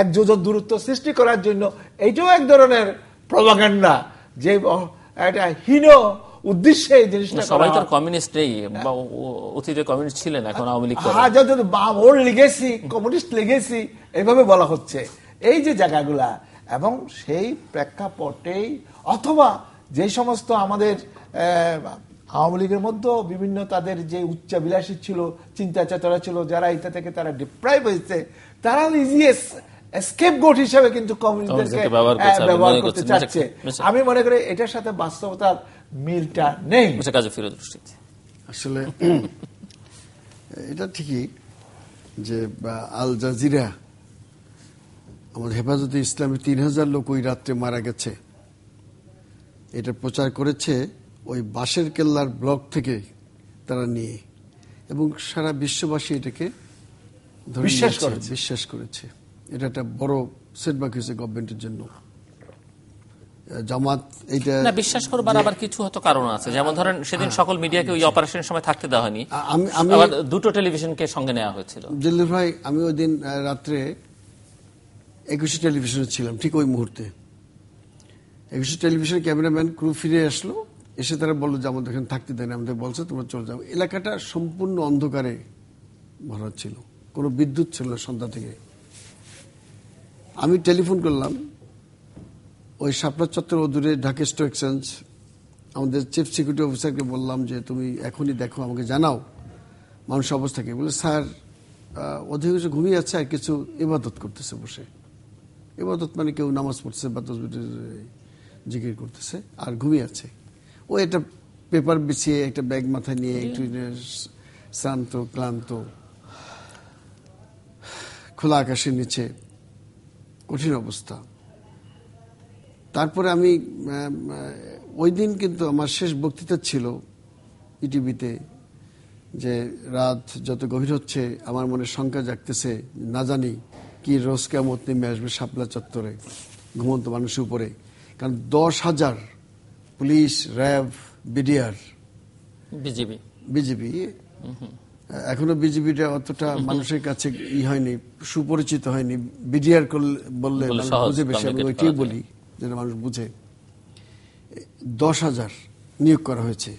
এক যোজন দূরত্ব সৃষ্টি করার জন্য এইটাও এক ধরনের প্রভাকান্ডা যে একটা হীন উদ্দেশ্যে এই জিনিসটা সবাই তো কমিউনিস্ট নেই হ্যাঁ। বা অতীতে কমিউনিস্ট ছিলেন এখন আওয়ামী লীগ হ্যাঁ যদি ওর লিগেছি কমিউনিস্ট লিগেছি এইভাবে বলা হচ্ছে এই যে জায়গাগুলা এবং সেই প্রেক্ষাপটেই অথবা যে সমস্ত আমাদের আওয়ামী লীগের মধ্যে বিভিন্ন তাদের যে উচ্চাবিলাসী ছিল চিন্তা চেতনা ছিল যারা এটা থেকে তারা ডিপ্রাইভ হয়েছে তারা ইজিয়েস্ট স্কেপ গোট হিসেবে কিন্তু ব্যবহার করতে চাচ্ছে আমি মনে করি এটার সাথে বাস্তবতার মিলটা নেই আসলে এটা ঠিকই যে আল জাজিরা আমাদের হেফাজতে ইসলামে তিন হাজার লোক ওই রাত্রে মারা গেছে এটা প্রচার করেছে ওই বাঁশের কেল্লার ব্লক থেকে তারা নিয়ে এবং সারা বিশ্ববাসী এটাকে বিশ্বাস করেছে বিশ্বাস করেছে এটা একটা বড় সেটব্যাক হয়েছে গভর্নমেন্টের জন্য জামাত এইটা বিশ্বাস করবার আবার কিছু হয়তো কারণ আছে যেমন ধরেন সেদিন হ্যাঁ। সকল মিডিয়াকে ওই অপারেশনের সময় থাকতে দেওয়া হয়নি আবার দুটো টেলিভিশনকে সঙ্গে নেওয়া হয়েছিল দিল্লি ভাই আমি ওই দিন রাত্রে একুশে টেলিভিশনে ছিলাম ঠিক ওই মুহূর্তে একুশে টেলিভিশন ক্যামেরাম্যান ক্রু ফিরে আসলো এসে তারা বললো যে আমাদের এখানে থাকতে দেয় না আমাদের বলছে তোমরা চলে যাও এলাকাটা সম্পূর্ণ অন্ধকারে ভরা ছিল কোনো বিদ্যুৎ ছিল না সন্ধ্যা থেকে আমি টেলিফোন করলাম ওই শাপলা চত্বর অদূরে ঢাকা স্টক এক্সচেঞ্জ আমাদের চিফ সিকিউরিটি অফিসারকে বললাম যে তুমি এখনই দেখো আমাকে জানাও মানুষ অবস্থাকে বলে স্যার অধিকাংশ ঘুমিয়ে আছে আর কিছু ইবাদত করতেছে বসে ইবাদত মানে কেউ নামাজ পড়ছে বা জিকির করতেছে আর ঘুমিয়ে আছে ও একটা পেপার বিছিয়ে একটা ব্যাগ মাথায় নিয়ে একটু শ্রান্ত ক্লান্ত খোলা আকাশের নিচে কঠিন অবস্থা তারপরে আমি ওই দিন কিন্তু আমার শেষ বক্তৃতা ছিল ইটিভিতে যে রাত যত গভীর হচ্ছে আমার মনে শঙ্কা জাগতেছে না জানি কি রোজ কেমন নেমে আসবে শাপলা চত্বরে ঘুমন্ত মানুষের উপরে কারণ দশ হাজার police RAB BDR BGB BGB এখনো বিজিবিটা অতটা মানুষের কাছে ই হয়নি সুপরিচিত হয়নি বিডিআর বললে বুঝে বেশি আমি ওইটাই বলি যেন মানুষ বুঝে দশ হাজার নিয়োগ করা হয়েছে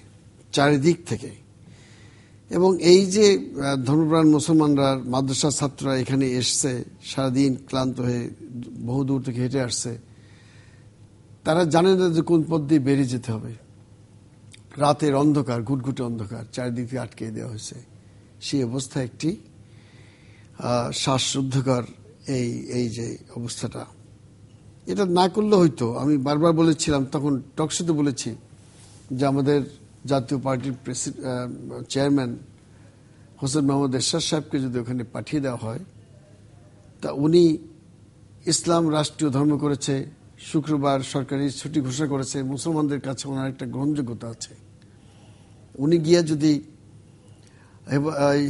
চারিদিক থেকে এবং এই যে ধর্মপ্রাণ মুসলমানরা মাদ্রাসার ছাত্ররা এখানে এসছে সারাদিন ক্লান্ত হয়ে বহু দূর থেকে হেঁটে আসছে তারা জানে না যে কোন পথ দিয়ে বেরিয়ে যেতে হবে রাতের অন্ধকার ঘুটঘুটে অন্ধকার চারিদিকে আটকে দেওয়া হয়েছে সেই অবস্থা একটি শ্বাসরুদ্ধকর এই এই যে অবস্থাটা এটা না করলে হয়তো আমি বারবার বলেছিলাম তখন টকশিতে বলেছি যে আমাদের জাতীয় পার্টির চেয়ারম্যান হোসেন মোহাম্মদ এরশাদ সাহেবকে যদি ওখানে পাঠিয়ে দেওয়া হয় তা উনি ইসলাম রাষ্ট্রীয় ধর্ম করেছে শুক্রবার সরকারি ছুটি ঘোষণা করেছে মুসলমানদের কাছে ওনার একটা গ্রহণযোগ্যতা আছে উনি গিয়া যদি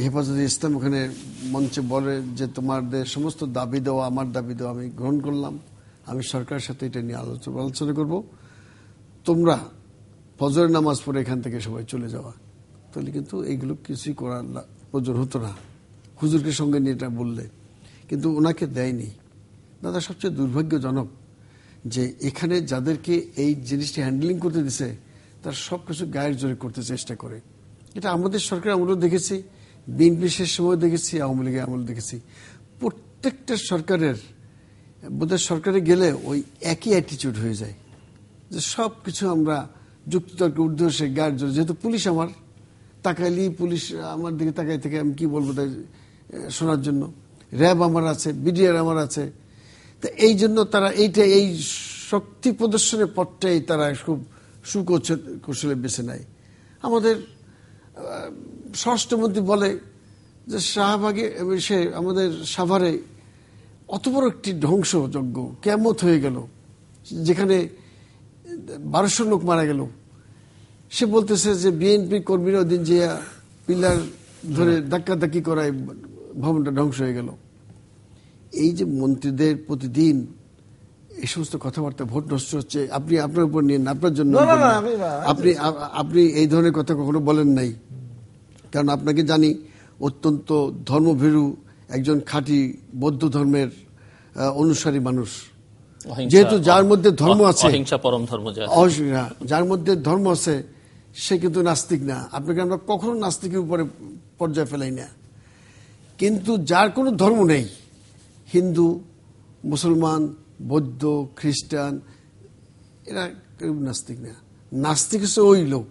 হেফাজত ইসলাম ওখানে মঞ্চে বলে যে তোমাদের সমস্ত দাবি দেওয়া আমার দাবি দেওয়া আমি গ্রহণ করলাম আমি সরকারের সাথে এটা নিয়ে আলোচনা আলোচনা করব তোমরা ফজরের নামাজ পড়ে এখান থেকে সবাই চলে যাওয়া তাহলে কিন্তু এইগুলো কিছুই করার প্রয়োজন হতো না হুজুরকে সঙ্গে নিয়ে এটা বললে কিন্তু ওনাকে দেয়নি দাদা সবচেয়ে দুর্ভাগ্যজনক যে এখানে যাদেরকে এই জিনিসটি হ্যান্ডেলিং করতে দিছে তারা সব কিছু গায়ের জোরে করতে চেষ্টা করে এটা আমাদের সরকার আমরাও দেখেছি বিএনপি শেষ সময় দেখেছি আওয়ামী লীগের আমল দেখেছি প্রত্যেকটা সরকারের বোধহয় সরকারে গেলে ওই একই অ্যাটিচিউড হয়ে যায় যে সব কিছু আমরা যুক্তিতর্কে উদ্দেশ্যে গায়ের জোরে যেহেতু পুলিশ আমার তাকাইলি পুলিশ আমার দিকে তাকাই থেকে আমি কি বলবো তাই শোনার জন্য র্যাব আমার আছে বিডিআর আমার আছে এই জন্য তারা এইটা এই শক্তি প্রদর্শনের পথটাই তারা খুব সুকৌশলে বেছে নেয় আমাদের স্বরাষ্ট্রমন্ত্রী বলে যে শাহবাগে সে আমাদের সাভারে অত বড় একটি ধ্বংসযজ্ঞ কেমত হয়ে গেল যেখানে বারোশো লোক মারা গেল সে বলতেছে যে বিএনপি কর্মীরা ওদিন যে পিলার ধরে ধাক্কাধাক্কি করায় ভবনটা ধ্বংস হয়ে গেল এই যে মন্ত্রীদের প্রতিদিন এই সমস্ত কথাবার্তা ভোট নষ্ট হচ্ছে আপনি আপনার উপর নিয়ে আপনার জন্য আপনি আপনি এই ধরনের কথা কখনো বলেন নাই কারণ আপনাকে জানি অত্যন্ত ধর্মভীরু একজন খাঁটি বৌদ্ধ ধর্মের অনুসারী মানুষ যেহেতু যার মধ্যে ধর্ম আছে পরম ধর্ম যার মধ্যে ধর্ম আছে সে কিন্তু নাস্তিক না আপনাকে আমরা কখনো নাস্তিকের উপরে পর্যায়ে ফেলাই না কিন্তু যার কোনো ধর্ম নেই হিন্দু মুসলমান বৌদ্ধ খ্রিস্টান এরা কেউ নাস্তিক না নাস্তিক হচ্ছে ওই লোক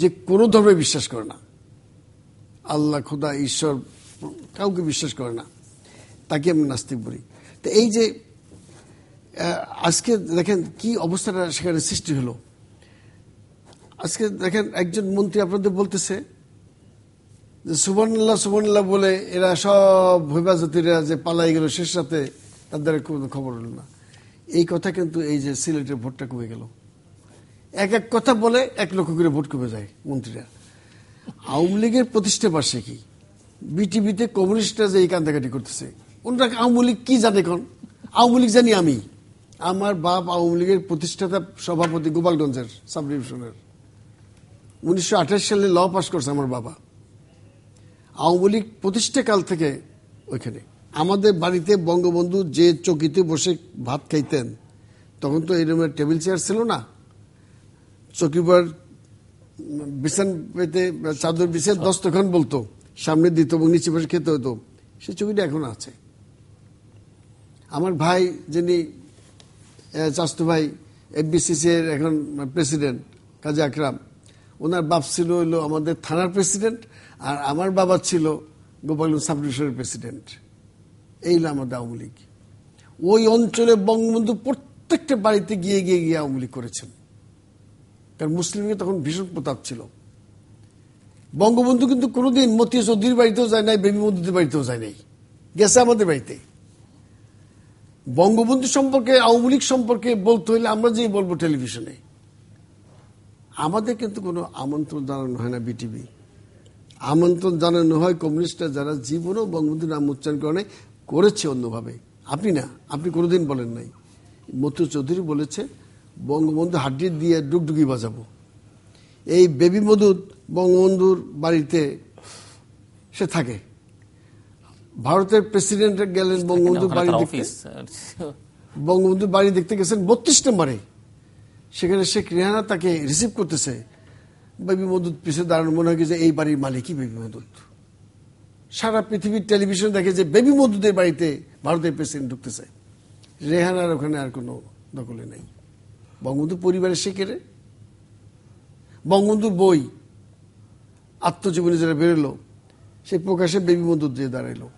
যে কোনো ধর্মে বিশ্বাস করে না আল্লাহ খোদা ঈশ্বর কাউকে বিশ্বাস করে না তাকে আমি নাস্তিক বলি তো এই যে আজকে দেখেন কি অবস্থাটা সেখানে সৃষ্টি হলো আজকে দেখেন একজন মন্ত্রী আপনাদের বলতেছে যে সুবর্ণাল্লাহ বলে এরা সব জাতিরা যে পালাই গেল শেষ সাথে তাদের কোনো খবর হল না এই কথা কিন্তু এই যে সিলেটের ভোটটা কমে গেল এক এক কথা বলে এক লক্ষ করে ভোট কমে যায় মন্ত্রীরা আওয়ামী লীগের প্রতিষ্ঠা কি বিটিভিতে কমিউনিস্টরা যে এই কান্দাকাটি করতেছে ওনারা আওয়ামী লীগ কি জানে কোন আওয়ামী লীগ জানি আমি আমার বাপ আওয়ামী লীগের প্রতিষ্ঠাতা সভাপতি গোপালগঞ্জের সাব ডিভিশনের উনিশশো সালে ল পাস করছে আমার বাবা আওয়ামী লীগ প্রতিষ্ঠাকাল থেকে ওইখানে আমাদের বাড়িতে বঙ্গবন্ধু যে চকিতে বসে ভাত খাইতেন তখন তো এরকম টেবিল চেয়ার ছিল না চকিবার বিছান পেতে চাদর বিছে দস্তখান বলতো সামনে দিত এবং নিচে বসে খেতে হতো সে চকিটা এখন আছে আমার ভাই যিনি চাস্তু ভাই এফবিসিসি এর এখন প্রেসিডেন্ট কাজী আকরাম ওনার বাপ ছিল হইলো আমাদের থানার প্রেসিডেন্ট আর আমার বাবা ছিল গোপাল সাবডিভিশনের প্রেসিডেন্ট এই আমাদের আওয়ামী লীগ ওই অঞ্চলে বঙ্গবন্ধু প্রত্যেকটা বাড়িতে গিয়ে গিয়ে গিয়ে আওয়ামী লীগ করেছেন কারণ মুসলিমকে তখন ভীষণ প্রতাপ ছিল বঙ্গবন্ধু কিন্তু কোনোদিন মতি চৌধুরীর বাড়িতেও যায় নাই বেবী বন্ধুদের বাড়িতেও যায় নাই গেছে আমাদের বাড়িতে বঙ্গবন্ধু সম্পর্কে আওয়ামী লীগ সম্পর্কে বলতে হলে আমরা যেই বলবো টেলিভিশনে আমাদের কিন্তু কোনো আমন্ত্রণ জানানো হয় না বিটিভি আমন্ত্রণ জানানো হয় কমিউনিস্টরা যারা জীবনও বঙ্গবন্ধুর নাম উচ্চারণ করে করেছে অন্যভাবে আপনি না আপনি কোনোদিন বলেন নাই মতু চৌধুরী বলেছে বঙ্গবন্ধু হাড্ডি দিয়ে ডুগডুগি বাজাবো এই বেবি মধু বঙ্গবন্ধুর বাড়িতে সে থাকে ভারতের প্রেসিডেন্ট গেলেন বঙ্গবন্ধুর বাড়ি দেখতে বঙ্গবন্ধুর বাড়ি দেখতে গেছেন বত্রিশ নম্বরে সেখানে শেখ রেহানা তাকে রিসিভ করতেছে বেবি পিছনে দাঁড়ানো মনে হয় যে এই বাড়ির মালিকই বেবি মদুদ সারা পৃথিবীর টেলিভিশন দেখে যে বেবি মদুদের বাড়িতে ভারতের প্রেসিডেন্ট ঢুকতেছে রেহানার ওখানে আর কোনো দখলে নেই বঙ্গবন্ধু পরিবারের সে কেড়ে বঙ্গবন্ধুর বই আত্মজীবনী যারা বেরোলো সে প্রকাশে বেবি মধুর দিয়ে দাঁড়াইলো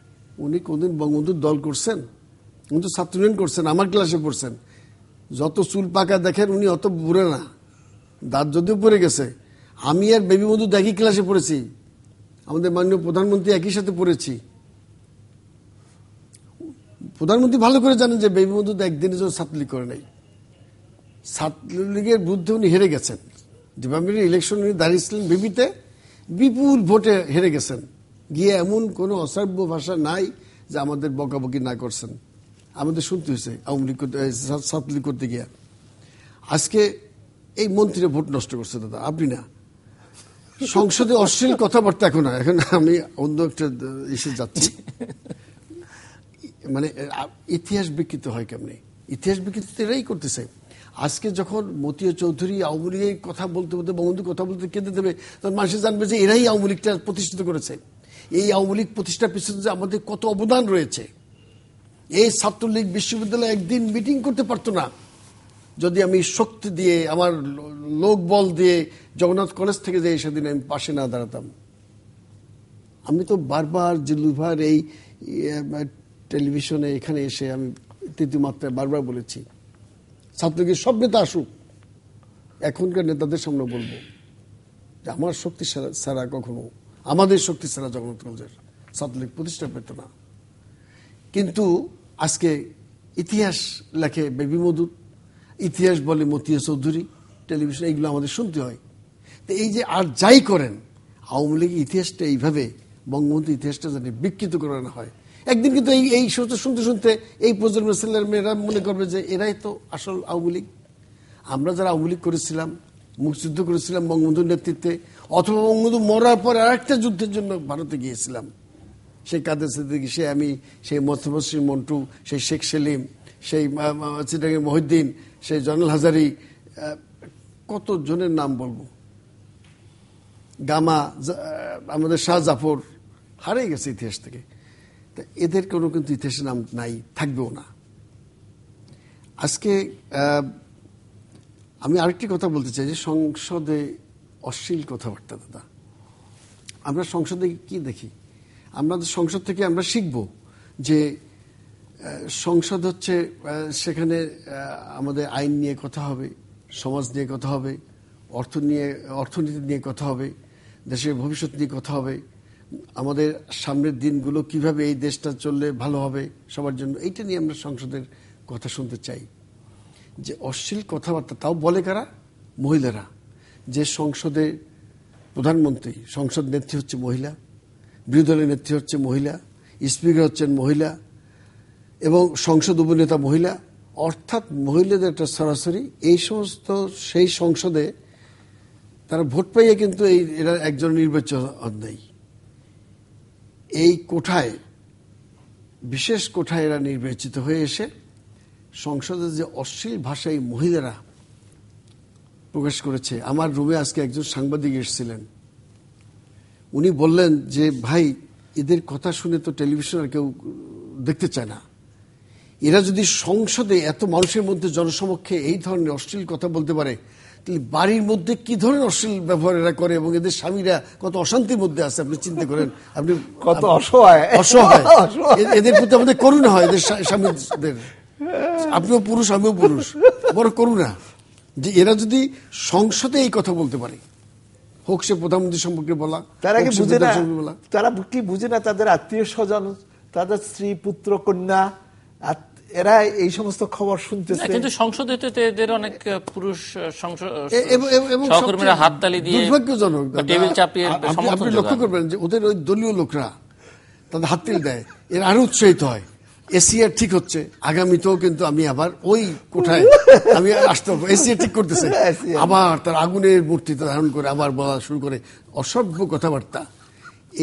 উনি কোনদিন বঙ্গবন্ধুর দল করছেন উনি তো ছাত্র করছেন আমার ক্লাসে পড়ছেন যত চুল পাকা দেখেন উনি অত বুড়ে না দাঁত যদিও পড়ে গেছে আমি আর বেবি বন্ধু একই ক্লাসে পড়েছি আমাদের মাননীয় প্রধানমন্ত্রী একই সাথে পড়েছি প্রধানমন্ত্রী ভালো করে জানেন যে বেবি বন্ধু একদিনের জন্য ছাত্রলীগ করে নাই ছাত্রলীগের বিরুদ্ধে উনি হেরে গেছেন ডিপার্টমেন্টের ইলেকশন উনি দাঁড়িয়েছিলেন বেবিতে বিপুল ভোটে হেরে গেছেন গিয়ে এমন কোনো অসাব্য ভাষা নাই যে আমাদের বকাবকি না করছেন আমাদের শুনতে হয়েছে আওয়ামী লীগ ছাত্রলীগ করতে গিয়ে আজকে এই মন্ত্রীরা ভোট নষ্ট করছে দাদা আপনি না সংসদে অশ্লীল কথাবার্তা এখন এখন আমি অন্য একটা এসে যাচ্ছি মানে ইতিহাস বিকৃত হয় কেমনি ইতিহাস বিকৃত এরাই করতেছে আজকে যখন মতিয়া চৌধুরী আওয়ামী লীগের কথা বলতে বলতে বঙ্গবন্ধু কথা বলতে কেঁদে দেবে তখন মানুষ জানবে যে এরাই আওয়ামী লীগটা প্রতিষ্ঠিত করেছে এই আওয়ামী লীগ প্রতিষ্ঠার পিছনে যে আমাদের কত অবদান রয়েছে এই ছাত্রলীগ বিশ্ববিদ্যালয়ে একদিন মিটিং করতে পারতো না যদি আমি শক্তি দিয়ে আমার লোকবল দিয়ে জগন্নাথ কলেজ থেকে যে সেদিন আমি পাশে না দাঁড়াতাম আমি তো বারবার জিলুভার এই ইয়ে, টেলিভিশনে এখানে এসে আমি তৃতীয় মাত্রায় বারবার বলেছি ছাত্রলীগের সব নেতা আসুক এখনকার নেতাদের সামনে বলবো যে আমার শক্তি ছাড়া কখনো আমাদের শক্তি ছাড়া কলেজের ছাত্রলীগ প্রতিষ্ঠা পেত না কিন্তু আজকে ইতিহাস লেখে বেবি মধুর ইতিহাস বলে মতিয়া চৌধুরী টেলিভিশন এইগুলো আমাদের শুনতে হয় তো এই যে আর যাই করেন আওয়ামী লীগ ইতিহাসটা এইভাবে বঙ্গবন্ধু ইতিহাসটা যেন বিকৃত করানো হয় একদিন কিন্তু এই এই সমস্ত শুনতে শুনতে এই প্রজন্মের ছেলের মেয়েরা মনে করবে যে এরাই তো আসল আওয়ামী লীগ আমরা যারা আওয়ামী লীগ করেছিলাম মুক্তিযুদ্ধ করেছিলাম বঙ্গবন্ধুর নেতৃত্বে অথবা বঙ্গবন্ধু মরার পর আর একটা যুদ্ধের জন্য ভারতে গিয়েছিলাম সেই কাদের সিদ্দিকি সে আমি সেই মোস্তফা মন্টু সেই শেখ সেলিম সেই চিটাঙ্গের মহিউদ্দিন সেই জয়নাল হাজারি কতজনের নাম বলবো গামা আমাদের শাহ জাফর হারিয়ে গেছে ইতিহাস থেকে তা এদের কোনো কিন্তু ইতিহাসের নাম নাই থাকবেও না আজকে আমি আরেকটি কথা বলতে চাই যে সংসদে অশ্লীল কথাবার্তা দাদা আমরা সংসদে কি দেখি আমরা সংসদ থেকে আমরা শিখব যে সংসদ হচ্ছে সেখানে আমাদের আইন নিয়ে কথা হবে সমাজ নিয়ে কথা হবে অর্থ নিয়ে অর্থনীতি নিয়ে কথা হবে দেশের ভবিষ্যৎ নিয়ে কথা হবে আমাদের সামনের দিনগুলো কিভাবে এই দেশটা চললে ভালো হবে সবার জন্য এইটা নিয়ে আমরা সংসদের কথা শুনতে চাই যে অশ্লীল কথাবার্তা তাও বলে কারা মহিলারা যে সংসদে প্রধানমন্ত্রী সংসদ নেত্রী হচ্ছে মহিলা বিরোধী দলের নেত্রী হচ্ছে মহিলা স্পিকার হচ্ছেন মহিলা এবং সংসদ উপনেতা মহিলা অর্থাৎ মহিলাদের একটা সরাসরি এই সমস্ত সেই সংসদে তারা ভোট পাইয়ে কিন্তু এই এরা একজন নির্বাচন নেই এই কোঠায় বিশেষ কোঠায় এরা নির্বাচিত হয়ে এসে সংসদে যে অশ্লীল ভাষায় মহিলারা প্রকাশ করেছে আমার রুমে আজকে একজন সাংবাদিক এসেছিলেন উনি বললেন যে ভাই এদের কথা শুনে তো টেলিভিশন আর কেউ দেখতে চায় না এরা যদি সংসদে এত মানুষের মধ্যে জনসমক্ষে এই ধরনের অশ্লীল কথা বলতে পারে তাহলে বাড়ির মধ্যে কি ধরনের অশ্লীল ব্যবহার এরা করে এবং এদের স্বামীরা কত অশান্তির মধ্যে আছে আপনি চিন্তা করেন আপনি কত অসহায় অসহায় (laughs) এদের প্রতি আমাদের করুণা হয় এদের স্বামীদের আপনিও পুরুষ আমিও পুরুষ বড় করুণা যে এরা যদি সংসদে এই কথা বলতে পারে হোক সে প্রধানমন্ত্রী সম্পর্কে বলা তারা কি বুঝে না তারা কি বুঝে না তাদের আত্মীয় স্বজন তাদের স্ত্রী পুত্র কন্যা এরা এই সমস্ত খবর শুনতেছে কিন্তু সংসদে এদের অনেক পুরুষ সহকর্মীরা হাততালি দিয়ে দুর্ভাগ্যজনক টেবিল চাপিয়ে আপনি লক্ষ্য করবেন যে ওদের ওই দলীয় লোকরা তাদের হাততালি দেয় এর আরো উৎসাহিত হয় এসিয়া ঠিক হচ্ছে আগামীতেও কিন্তু আমি আবার ওই কোঠায় আমি আর আসতে পারবো এসিয়া ঠিক করতেছে (laughs) আবার তার আগুনের মূর্তি ধারণ করে আবার বলা শুরু করে অসভ্য কথাবার্তা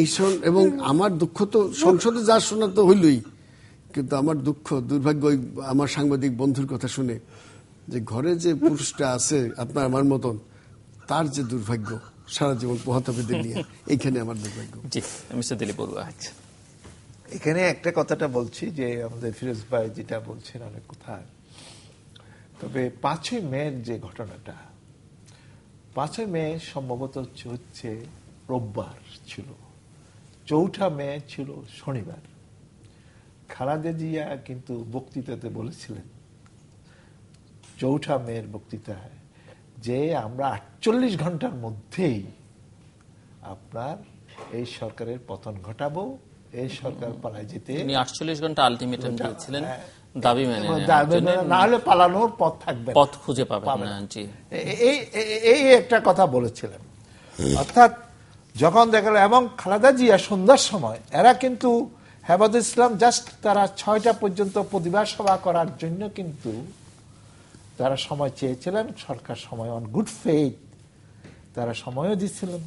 এই এবং আমার দুঃখ তো সংসদে যা শোনা তো হইলই কিন্তু আমার দুঃখ দুর্ভাগ্য আমার সাংবাদিক বন্ধুর কথা শুনে যে ঘরে যে পুরুষটা আছে আপনার আমার মতন তার যে দুর্ভাগ্য সারা জীবন পোহাতপেদের নিয়ে এইখানে আমার দুর্ভাগ্য এখানে একটা কথাটা বলছি যে আমাদের ফিরোজ ভাই যেটা বলছেন অনেক কথা তবে পাঁচই মেয়ের যে ঘটনাটা পাঁচই মে সম্ভবত হচ্ছে রোববার ছিল চৌঠা মে ছিল শনিবার খালাদে জিয়া কিন্তু বক্তৃতাতে বলেছিলেন চৌঠা মেয়ের বক্তৃতায় যে আমরা আটচল্লিশ ঘন্টার মধ্যেই আপনার এই সরকারের পতন ঘটাবো এই সরকার পালায় যেতে আটচল্লিশ ঘন্টা আলটিমেটাম দিয়েছিলেন হ্যাঁ। দাবি মেনে না হলে পালানোর পথ থাকবে পথ খুঁজে পাবেন না এই এই একটা কথা বলেছিলেন অর্থাৎ যখন দেখা এবং খালাদা জিয়া সন্ধ্যার সময় এরা কিন্তু হেফাজ ইসলাম জাস্ট তারা ছয়টা পর্যন্ত প্রতিভা সভা করার জন্য কিন্তু তারা সময় চেয়েছিলেন সরকার সময় অন গুড ফেথ তারা সময়ও দিচ্ছিলেন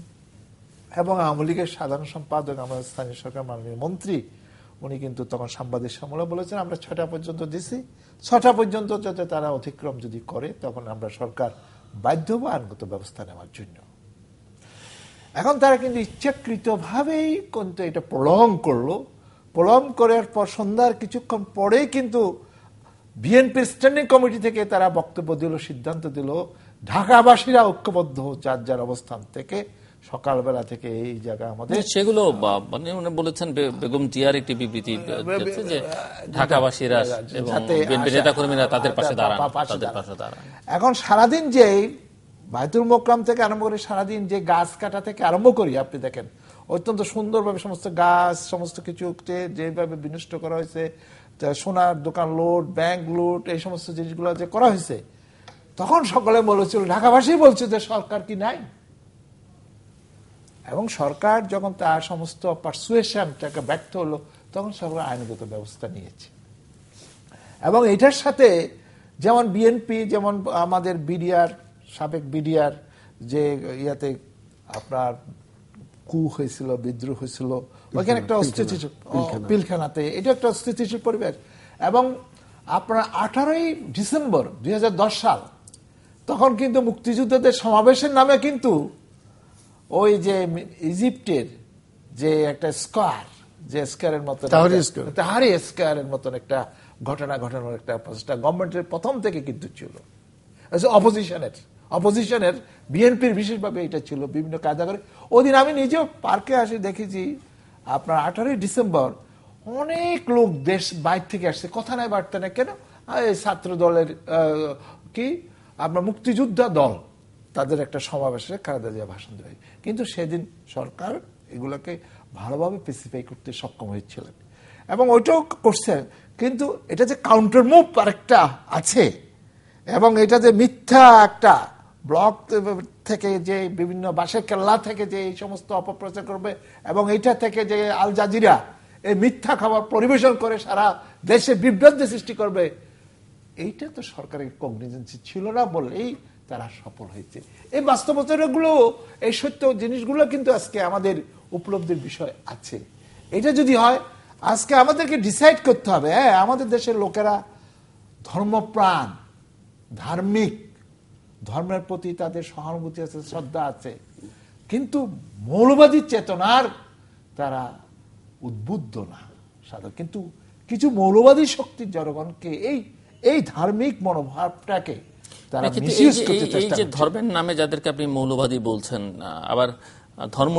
এবং আওয়ামী লীগের সাধারণ সম্পাদক আমাদের স্থানীয় সরকার মাননীয় মন্ত্রী উনি কিন্তু তখন সাংবাদিক সম্মেলন বলেছেন আমরা ছটা পর্যন্ত দিছি ছটা পর্যন্ত যাতে তারা অতিক্রম যদি করে তখন আমরা সরকার বাধ্য বা আইনগত ব্যবস্থা নেওয়ার জন্য এখন তারা কিন্তু ইচ্ছাকৃতভাবেই কিন্তু এটা প্রলং করলো প্রলম করার পর সন্ধ্যার কিছুক্ষণ পরেই কিন্তু বিএনপির স্ট্যান্ডিং কমিটি থেকে তারা বক্তব্য দিল সিদ্ধান্ত দিল ঢাকাবাসীরা ঐক্যবদ্ধ যার যার অবস্থান থেকে সকালবেলা থেকে এই জায়গা আমাদের মানে সেগুলো মানে বলেছেন বেগম জিয়ার একটি বিবৃতি যে ঢাকাবাসীরা কর্মীরা তাদের পাশে এখন সারাদিন যে বাইতুল মোকরাম থেকে আরম্ভ করে সারাদিন যে গাছ কাটা থেকে আরম্ভ করি আপনি দেখেন অত্যন্ত সুন্দরভাবে সমস্ত গাছ সমস্ত কিছু কিছুকে যেভাবে বিনষ্ট করা হয়েছে সোনার দোকান লোট ব্যাংক লোট এই সমস্ত জিনিসগুলো যে করা হয়েছে তখন সকলে বলেছিল ঢাকাবাসী বলছে যে সরকার কি নাই এবং সরকার যখন তার সমস্ত পার্সুয়েশনটাকে ব্যর্থ হলো তখন সরকার আইনগত ব্যবস্থা নিয়েছে এবং এটার সাথে যেমন বিএনপি যেমন আমাদের বিডিআর সাবেক বিডিআর যে ইয়াতে আপনার কু হয়েছিল বিদ্রোহ হয়েছিল ওইখানে একটা অস্থিতিশীল পিলখানাতে এটা একটা অস্থিতিশীল পরিবেশ এবং আপনার আঠারোই ডিসেম্বর দুই সাল তখন কিন্তু মুক্তিযুদ্ধদের সমাবেশের নামে কিন্তু ওই যে ইজিপ্টের যে একটা স্কোয়ার যে স্কোয়ারের মতন তাহারি স্কোয়ারের মতন একটা ঘটনা ঘটানোর একটা প্রচেষ্টা গভর্নমেন্টের প্রথম থেকে কিন্তু ছিল অপোজিশনের অপোজিশনের বিএনপির বিশেষভাবে এটা ছিল বিভিন্ন কার্যাগারে ওদিন আমি নিজেও পার্কে আসি দেখেছি আপনার আঠারোই ডিসেম্বর অনেক লোক দেশ বাইর থেকে আসছে কথা নাই বার্তা না কেন ছাত্র দলের কি আপনার মুক্তিযোদ্ধা দল তাদের একটা সমাবেশে কারাদা জিয়া ভাষণ দেয় কিন্তু সেদিন সরকার এগুলোকে ভালোভাবে স্পেসিফাই করতে সক্ষম হয়েছিলেন এবং ওইটাও করছে কিন্তু এটা যে কাউন্টার মুভ আরেকটা আছে এবং এটা যে মিথ্যা একটা ব্লক থেকে যে বিভিন্ন বাসে কেল্লা থেকে যে এই সমস্ত অপপ্রচার করবে এবং এইটা থেকে যে আল জাজিরা এই মিথ্যা খাবার পরিবেশন করে সারা দেশে বিভ্রান্তি সৃষ্টি করবে এইটা তো সরকারের কংগ্রেজেন্সি ছিল না বলেই তারা সফল হয়েছে এই বাস্তবতাগুলো এই সত্য জিনিসগুলো কিন্তু আজকে আমাদের উপলব্ধির বিষয় আছে এটা যদি হয় আজকে আমাদেরকে ডিসাইড করতে হবে হ্যাঁ আমাদের দেশের লোকেরা ধর্মপ্রাণ ধার্মিক ধর্মের প্রতি তাদের সহানুভূতি আছে শ্রদ্ধা আছে কিন্তু মৌলবাদী চেতনার তারা উদ্বুদ্ধ না সাধারণ কিন্তু কিছু মৌলবাদী শক্তির জনগণকে এই এই ধার্মিক মনোভাবটাকে এই যে ধর্মের নামে যাদেরকে আপনি মৌলবাদী বলছেন আবার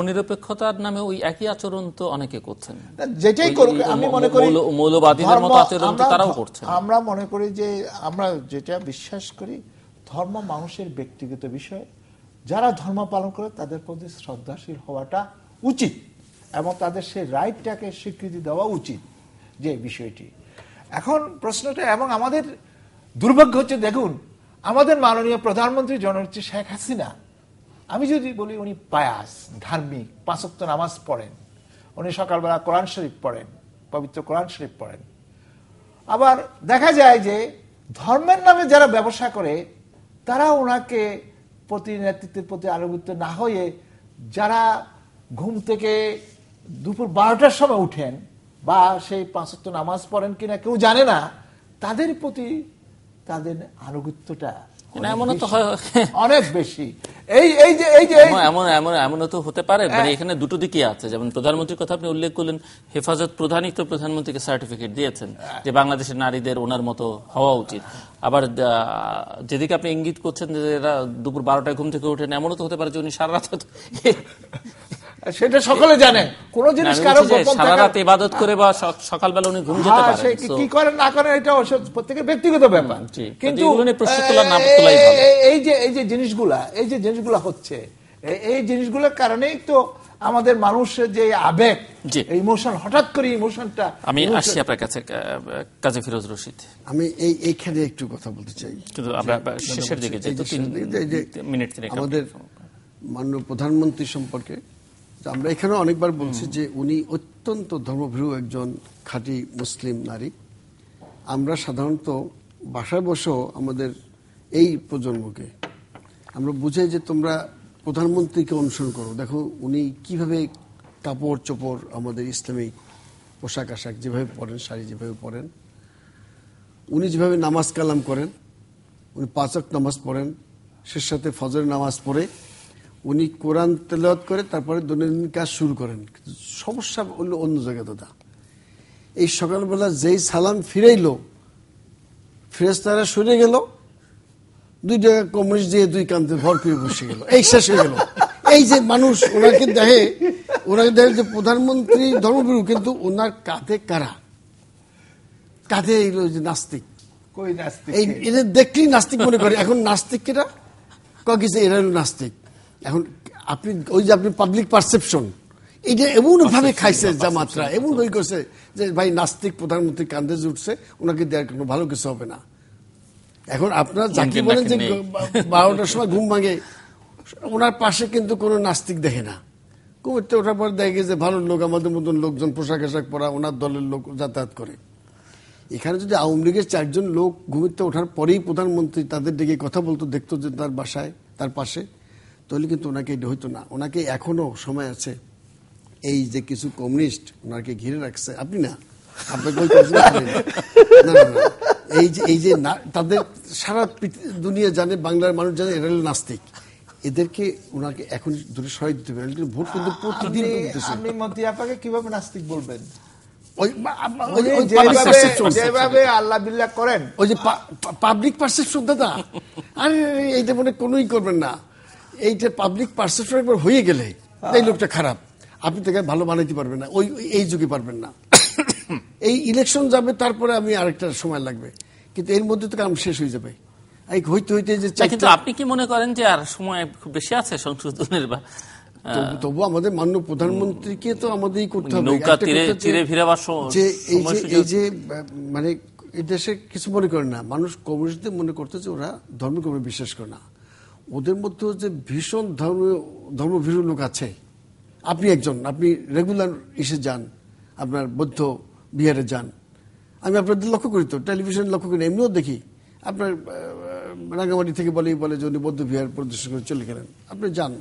নিরপেক্ষতার নামে ওই একই আচরণ তো অনেকে করছেন যেটাই করুক আমি মনে করি মৌলবাদীদের মতো আচরণ তারাও করছে আমরা মনে করি যে আমরা যেটা বিশ্বাস করি ধর্ম মানুষের ব্যক্তিগত বিষয় যারা ধর্ম পালন করে তাদের প্রতি শ্রদ্ধাশীল হওয়াটা উচিত এবং তাদের সেই রাইটটাকে স্বীকৃতি দেওয়া উচিত যে বিষয়টি এখন প্রশ্নটা এবং আমাদের দুর্ভাগ্য হচ্ছে দেখুন আমাদের মাননীয় প্রধানমন্ত্রী জননেত্রী শেখ হাসিনা আমি যদি বলি উনি পায়াস ধার্মিক পাঁচক্ত নামাজ পড়েন উনি সকালবেলা কোরআন শরীফ পড়েন পবিত্র কোরআন শরীফ পড়েন আবার দেখা যায় যে ধর্মের নামে যারা ব্যবসা করে তারা ওনাকে প্রতি নেতৃত্বের প্রতি আলোকিত না হয়ে যারা ঘুম থেকে দুপুর বারোটার সময় উঠেন বা সেই পাঁচত্ব নামাজ পড়েন কিনা কেউ জানে না তাদের প্রতি তাদের আনুগত্যটা অনেক বেশি এমন এমন এমনও তো হতে পারে হ্যাঁ। মানে এখানে দুটো আছে যেমন প্রধানমন্ত্রীর কথা আপনি উল্লেখ করলেন হেফাজত প্রধানমন্ত্রীকে সার্টিফিকেট দিয়েছেন যে বাংলাদেশের নারীদের ওনার মতো হওয়া উচিত আবার যেদিকে আপনি ইঙ্গিত করছেন যে এরা দুপুর বারোটায় ঘুম থেকে ওঠেন এমনও তো হতে পারে যে উনি সারা রাত সেটা সকলে জানেন কোন জিনিস কারো সারা রাত ইবাদত করে বা সকালবেলা উনি ঘুম যেতে হ্যাঁ, পারেন কি করেন না করেন এটা প্রত্যেকের ব্যক্তিগত ব্যাপার কিন্তু এই যে এই যে জিনিসগুলা এই যে জিনিসগুলা হচ্ছে এই জিনিসগুলোর কারণেই তো আমাদের মানুষের যে আবেগ ইমোশন হঠাৎ করে ইমোশনটা আমি আসছি আপনার কাছে কাজী ফিরোজ রশিদ আমি এই এইখানে একটু কথা বলতে চাই কিন্তু আমরা শেষের দিকে মিনিট আমাদের মাননীয় প্রধানমন্ত্রী সম্পর্কে আমরা এখানে অনেকবার বলছি যে উনি অত্যন্ত ধর্মভীরু একজন খাঁটি মুসলিম নারী আমরা সাধারণত বাসায় বসেও আমাদের এই প্রজন্মকে আমরা বুঝাই যে তোমরা প্রধানমন্ত্রীকে অনুসরণ করো দেখো উনি কিভাবে কাপড় চোপড় আমাদের ইসলামিক পোশাক আশাক যেভাবে পড়েন শাড়ি যেভাবে পরেন উনি যেভাবে নামাজ কালাম করেন উনি পাঁচক নামাজ পড়েন সে সাথে ফজরের নামাজ পড়ে উনি কোরআন তেলাওয়াত করে তারপরে দৈনন্দিন কাজ শুরু করেন সমস্যা হলো অন্য জায়গা দাদা এই সকালবেলা যেই সালাম ফিরাইল ফেরেস্তারা সরে গেল দুই টাকা কমিশ দিয়ে দুই কান্তে ভরপুর বসে গেল এই শেষ হয়ে গেল এই যে মানুষ ওনাকে দেখে ওনাকে দেখে যে প্রধানমন্ত্রী ধর্মগুরু কিন্তু ওনার কাঁধে কারা কাঁধে এই যে নাস্তিক এই এদের দেখলেই নাস্তিক মনে করে এখন নাস্তিকেরা কী যে এরা নাস্তিক এখন আপনি ওই যে আপনি পাবলিক পারসেপশন এটা ভাবে খাইছে জামাতরা এমন ওই করছে যে ভাই নাস্তিক প্রধানমন্ত্রী কান্দে জুটছে ওনাকে দেওয়ার কোনো ভালো কিছু হবে না এখন আপনার যাকে বলেন যে বারোটার সময় ঘুম ভাঙে ওনার পাশে কিন্তু কোনো নাস্তিক দেখে না কুমিরতে ওঠার পর দেখে যে ভালো লোক আমাদের মতন লোকজন পোশাক আশাক পরা ওনার দলের লোক যাতায়াত করে এখানে যদি আওয়ামী লীগের চারজন লোক ঘুমিতে ওঠার পরেই প্রধানমন্ত্রী তাদের দিকে কথা বলতো দেখতো যে তার বাসায় তার পাশে তাহলে কিন্তু ওনাকে এটা হইতো না ওনাকে এখনো সময় আছে এই যে কিছু কমিউনিস্ট ওনাকে ঘিরে রাখছে আপনি না আপনাকে এই যে এই যে তাদের সারা দুনিয়া জানে বাংলার মানুষ জানে এরা নাস্তিক এদেরকে ওনাকে এখন দূরে দিতে পারেন কিন্তু ভোট কিন্তু প্রতিদিন আপনি মতি আপাকে কিভাবে নাস্তিক বলবেন আল্লাহ বিল্লাহ করেন ওই যে পাবলিক পারসেপশন দাদা আরে এইটা মনে কোনোই করবেন না এইটা পাবলিক পারসেপশন একবার হয়ে গেলে হ্যাঁ। এই লোকটা খারাপ আপনি তাকে ভালো বানাইতে পারবেন না ওই এই যুগে পারবেন না এই ইলেকশন যাবে তারপরে আমি আরেকটা সময় লাগবে কিন্তু এর মধ্যে তো কাম শেষ হয়ে যাবে হইতে হইতে যে কিন্তু আপনি কি মনে করেন যে আর সময় খুব বেশি আছে সংশোধনের বা তবু আমাদের প্রধানমন্ত্রীকে তো আমাদেরই করতে হবে যে এই যে এই যে মানে দেশে কিছু মনে করে না মানুষ কমিউনিস্টদের মনে করতেছে ওরা ধর্মকর্মে বিশ্বাস করে না ওদের মধ্যে যে ভীষণ ধর্ম ধর্মভীরু লোক আছে আপনি একজন আপনি রেগুলার ইসে যান আপনার বৌদ্ধ বিহারে যান আমি আপনাদের লক্ষ্য করি তো টেলিভিশন লক্ষ্য করি এমনিও দেখি আপনার রাঙামাটি থেকে বলেই বলে যে উনি বৌদ্ধ বিহার প্রদর্শন করে চলে গেলেন আপনি যান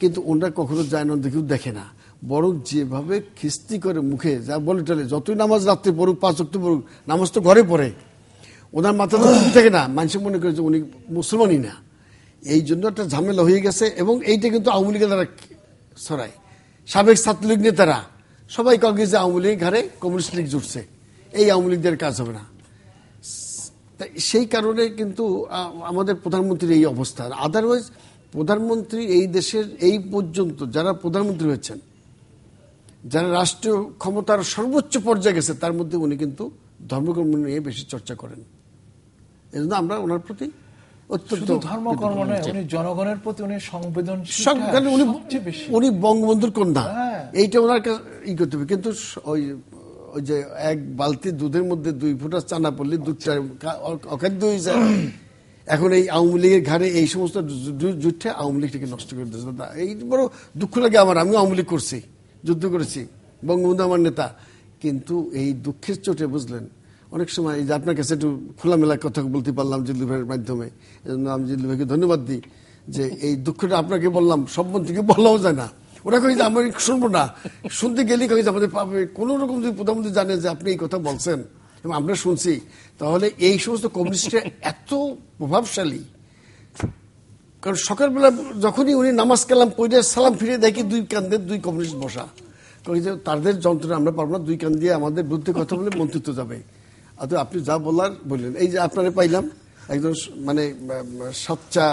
কিন্তু ওনারা কখনো যায় না কেউ দেখে না বরং যেভাবে খিস্তি করে মুখে যা বলে টলে যতই নামাজ রাত্রে পড়ুক পাঁচ অক্টো পড়ুক নামাজ তো ঘরে পড়ে ওনার মাথা তো থাকে না মানুষ মনে করে যে উনি মুসলমানই না এই জন্য একটা ঝামেলা হয়ে গেছে এবং এইটা কিন্তু আওয়ামী লীগের দ্বারা সরাই সাবেক ছাত্রলীগ নেতারা সবাই কংগ্রেস আওয়ামী লীগ ঘরে কমিউনিস্ট লীগ জুটছে এই আওয়ামী লীগদের কাজ হবে না সেই কারণে কিন্তু আমাদের প্রধানমন্ত্রীর এই অবস্থা আদারওয়াইজ প্রধানমন্ত্রী এই দেশের এই পর্যন্ত যারা প্রধানমন্ত্রী হয়েছেন যারা রাষ্ট্রীয় ক্ষমতার সর্বোচ্চ পর্যায়ে গেছে তার মধ্যে উনি কিন্তু ধর্মকর্ম নিয়ে বেশি চর্চা করেন এজন্য আমরা ওনার প্রতি অত্যন্ত ধর্মকর্ম নয় উনি জনগণের প্রতি উনি সংবেদনশীল উনি উনি বঙ্গবন্ধুর কন্যা হ্যাঁ। এইটা ওনার ই করতে হবে কিন্তু ওই ওই যে এক বালতি দুধের মধ্যে দুই ফোঁটা চানা পড়লে দুধটা আচ্ছা। অখাদ্য হয়ে যায় এখন এই আওয়ামী লীগের ঘাড়ে এই সমস্ত যুদ্ধে আওয়ামী লীগটাকে নষ্ট করে দিয়েছে এই বড় দুঃখ লাগে আমার আমি আওয়ামী লীগ করছি যুদ্ধ করেছি বঙ্গবন্ধু আমার নেতা কিন্তু এই দুঃখের চোটে বুঝলেন অনেক সময় এই যে আপনার কাছে একটু খোলামেলা কথা বলতে পারলাম জিল্লু ভাইয়ের মাধ্যমে এজন্য আমি জিল্লু ভাইকে ধন্যবাদ দিই যে এই দুঃখটা আপনাকে বললাম সব মন্ত্রীকে বলাও যায় না ওরা কই যে আমি শুনবো না শুনতে গেলেই কই যে আমাদের পাবে কোনো রকম যদি প্রধানমন্ত্রী জানে যে আপনি এই কথা বলছেন এবং আমরা শুনছি তাহলে এই সমস্ত কমিউনিস্টরা এত প্রভাবশালী কারণ সকালবেলা যখনই উনি নামাজ কালাম পড়ে সালাম ফিরে দেখি দুই কান্দের দুই কমিউনিস্ট বসা কই যে তাদের যন্ত্রণা আমরা পারবো না দুই কান দিয়ে আমাদের বুদ্ধি কথা বলে মন্ত্রিত্ব যাবে আচ্ছা, আপনি যা বলার বললেন এই যে আপনারে পাইলাম একজন মানে সচ্চা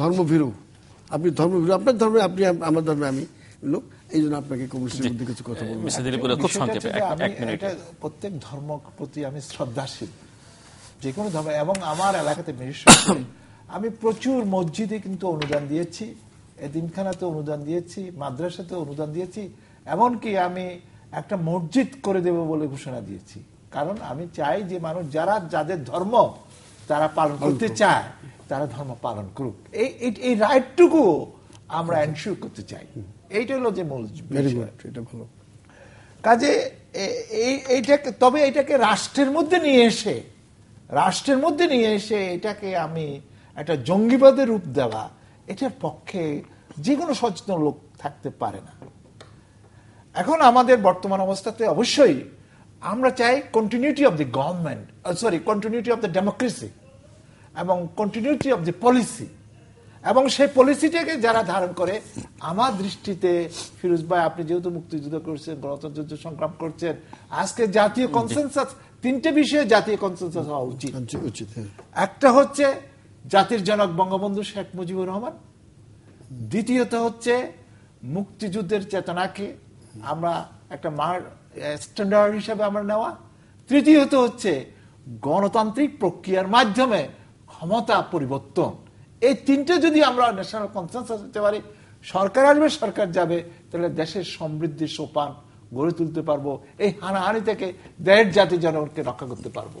ধর্মভীরু আপনি ধর্মভীরু আপনার ধর্মে আপনি আমার ধর্মে আমি লোক এই জন্য আপনাকে কমিউনিস্টের কিছু কথা বলবো প্রত্যেক ধর্ম প্রতি আমি শ্রদ্ধাশীল যে কোনো ধর্ম এবং আমার এলাকাতে বিশেষ আমি প্রচুর মসজিদে কিন্তু অনুদান দিয়েছি দিনখানাতে অনুদান দিয়েছি মাদ্রাসাতে অনুদান দিয়েছি এমনকি আমি একটা মসজিদ করে দেব বলে ঘোষণা দিয়েছি কারণ আমি চাই যে মানুষ যারা যাদের ধর্ম তারা পালন করতে চায় তারা ধর্ম পালন করুক এই এই রাইটটুকু আমরা এনশিওর আচ্ছা। করতে চাই এইটা হলো যে মূল এটা ভালো কাজে এইটাকে তবে এটাকে রাষ্ট্রের মধ্যে নিয়ে এসে রাষ্ট্রের মধ্যে নিয়ে এসে এটাকে আমি একটা জঙ্গিবাদের রূপ দেওয়া এটার পক্ষে যে কোনো সচেতন লোক থাকতে পারে না এখন আমাদের বর্তমান অবস্থাতে অবশ্যই আমরা চাই continuity of the government sorry continuity of the democracy এবং কন্টিনিউটি অফ দি পলিসি এবং সেই পলিসিটাকে যারা ধারণ করে আমার দৃষ্টিতে ফিরোজ ভাই আপনি যেহেতু মুক্তিযুদ্ধ করছেন গণতন্ত্র সংগ্রাম করছেন আজকে জাতীয় কনসেন্সাস তিনটে বিষয়ে জাতীয় কনসেন্সাস হওয়া উচিত উচিত হ্যাঁ। একটা হচ্ছে জাতির জনক বঙ্গবন্ধু শেখ মুজিবুর রহমান দ্বিতীয়ত হচ্ছে মুক্তিযুদ্ধের চেতনাকে আমরা একটা মার স্ট্যান্ডার্ড হিসেবে আমরা নেওয়া তৃতীয়ত হচ্ছে গণতান্ত্রিক প্রক্রিয়ার মাধ্যমে ক্ষমতা পরিবর্তন এই তিনটে যদি আমরা ন্যাশনাল কনসেন্সাস হতে পারি সরকার আসবে সরকার যাবে তাহলে দেশের সমৃদ্ধি সোপান গড়ে তুলতে পারবো এই হানাহানি থেকে দেড় জাতি জনগণকে রক্ষা করতে পারবো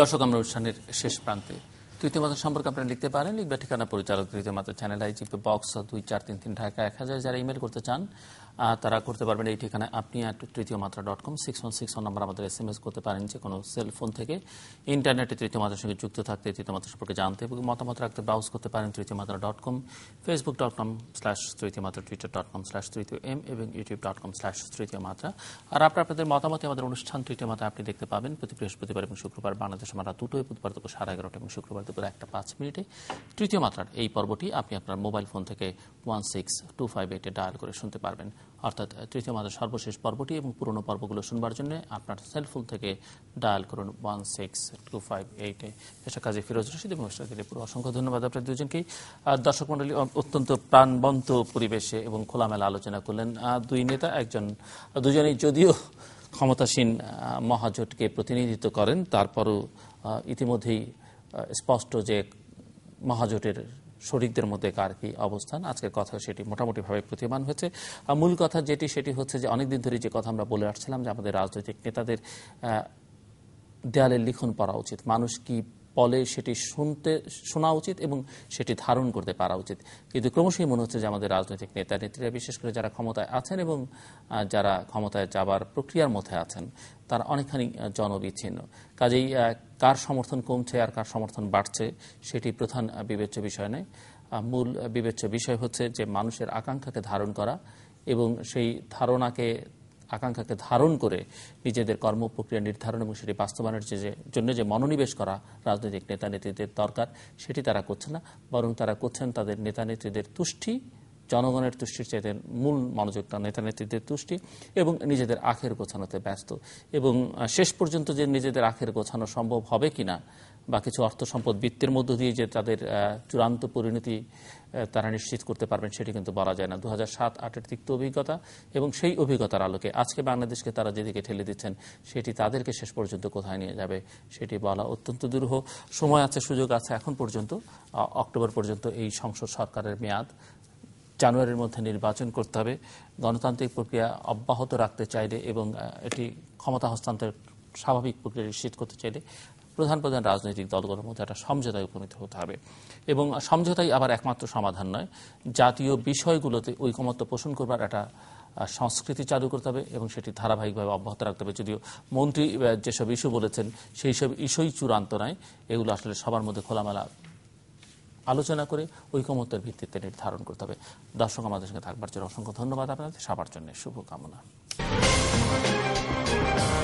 দর্শক আমরা অনুষ্ঠানের শেষ প্রান্তে তৃতীয় মাত্রা সম্পর্কে আপনারা লিখতে পারেন লিখবে ঠিকানা পরিচালক তৃতীয় মাত্রা চ্যানেল আইজিপি বক্স দুই চার তিন তিন ঢাকা এক হাজার যারা ইমেল করতে চান তারা করতে পারবেন এই ঠিকানায় আপনি একটু Tritiyo Matra dot com six one six one number আমাদের এস এম এস করতে পারেন যে কোনো সেলফোন থেকে ইন্টারনেটে তৃতীয় মাত্রার সঙ্গে যুক্ত থাকতে তৃতীয় মাত্রা সম্পর্কে জানতে এবং মতামত রাখতে ব্রাউজ করতে পারেন Tritiyo Matra dot com Facebook dot com slash Tritiyo Matra Twitter dot com slash Tritiyo M এবং YouTube dot com slash Tritiyo Matra আর আপনার আপনাদের মতামত আমাদের অনুষ্ঠান তৃতীয় মাত্রা আপনি দেখতে পাবেন প্রতি বৃহস্পতিবার এবং শুক্রবার বাংলাদেশ মারা দুটোই বুধবার দুপুর সাড়ে এগারোটা এবং শুক্রবার দুপুর একটা পাঁচ মিনিটে তৃতীয় মাত্রার এই পর্বটি আপনি আপনার মোবাইল ফোন থেকে ওয়ান সিক্স টু ফাইভ এইটে ডায়াল করে শুনতে পারবেন অর্থাৎ তৃতীয় মাসের সর্বশেষ পর্বটি এবং পুরনো পর্বগুলো শুনবার জন্য আপনার সেলফোন থেকে ডায়াল করুন ওয়ান সিক্স টু ফাইভ এইটে পেশা কাজী ফিরোজ রশিদ এবং পুরো অসংখ্য ধন্যবাদ আপনার দুজনকেই দর্শক মন্ডলী অত্যন্ত প্রাণবন্ত পরিবেশে এবং খোলামেলা আলোচনা করলেন দুই নেতা একজন দুজনেই যদিও ক্ষমতাসীন মহাজোটকে প্রতিনিধিত্ব করেন তারপরও ইতিমধ্যেই স্পষ্ট যে মহাজোটের শরিকদের কার কি অবস্থান আজকের কথা সেটি মোটামুটিভাবে প্রতিমান হয়েছে মূল কথা যেটি সেটি হচ্ছে যে অনেকদিন ধরে যে কথা আমরা বলে আসছিলাম যে আমাদের রাজনৈতিক নেতাদের দেয়ালে লিখন পড়া উচিত মানুষ কি বলে সেটি শুনতে শোনা উচিত এবং সেটি ধারণ করতে পারা উচিত কিন্তু ক্রমশই মনে হচ্ছে যে আমাদের রাজনৈতিক নেতা নেত্রীরা বিশেষ করে যারা ক্ষমতায় আছেন এবং যারা ক্ষমতায় যাবার প্রক্রিয়ার মধ্যে আছেন তারা অনেকখানি জনবিচ্ছিন্ন কাজেই কার সমর্থন কমছে আর কার সমর্থন বাড়ছে সেটি প্রধান বিবেচ্য বিষয় নয় মূল বিবেচ্য বিষয় হচ্ছে যে মানুষের আকাঙ্ক্ষাকে ধারণ করা এবং সেই ধারণাকে আকাঙ্ক্ষাকে ধারণ করে নিজেদের কর্ম প্রক্রিয়া নির্ধারণ এবং সেটি বাস্তবায়নের জন্য যে মনোনিবেশ করা রাজনৈতিক নেতা নেত্রীদের দরকার সেটি তারা করছে না বরং তারা করছেন তাদের নেতা নেত্রীদের তুষ্টি জনগণের তুষ্টির চাইতে মূল মনোযোগ নেতা নেত্রীদের তুষ্টি এবং নিজেদের আখের গোছানোতে ব্যস্ত এবং শেষ পর্যন্ত যে নিজেদের আখের গোছানো সম্ভব হবে কিনা বা কিছু অর্থ সম্পদ বৃত্তের মধ্য দিয়ে যে তাদের চূড়ান্ত পরিণতি তারা নিশ্চিত করতে পারবেন সেটি কিন্তু বলা যায় না দু হাজার সাত আটের তিক্ত অভিজ্ঞতা এবং সেই অভিজ্ঞতার আলোকে আজকে বাংলাদেশকে তারা যেদিকে ঠেলে দিচ্ছেন সেটি তাদেরকে শেষ পর্যন্ত কোথায় নিয়ে যাবে সেটি বলা অত্যন্ত দুরূহ সময় আছে সুযোগ আছে এখন পর্যন্ত অক্টোবর পর্যন্ত এই সংসদ সরকারের মেয়াদ জানুয়ারির মধ্যে নির্বাচন করতে হবে গণতান্ত্রিক প্রক্রিয়া অব্যাহত রাখতে চাইলে এবং এটি ক্ষমতা হস্তান্তর স্বাভাবিক প্রক্রিয়া নিশ্চিত করতে চাইলে প্রধান প্রধান রাজনৈতিক দলগুলোর মধ্যে একটা সমঝোতায় উপনীত হতে হবে এবং সমঝোতাই আবার একমাত্র সমাধান নয় জাতীয় বিষয়গুলোতে ঐকমত্য পোষণ করবার একটা সংস্কৃতি চালু করতে হবে এবং সেটি ধারাবাহিকভাবে অব্যাহত রাখতে হবে যদিও মন্ত্রী যেসব ইস্যু বলেছেন সেই সব ইস্যুই চূড়ান্ত নয় এগুলো আসলে সবার মধ্যে খোলামেলা আলোচনা করে ঐকমত্যের ভিত্তিতে নির্ধারণ করতে হবে দর্শক আমাদের সঙ্গে থাকবার জন্য অসংখ্য ধন্যবাদ আপনাদের সবার জন্য শুভকামনা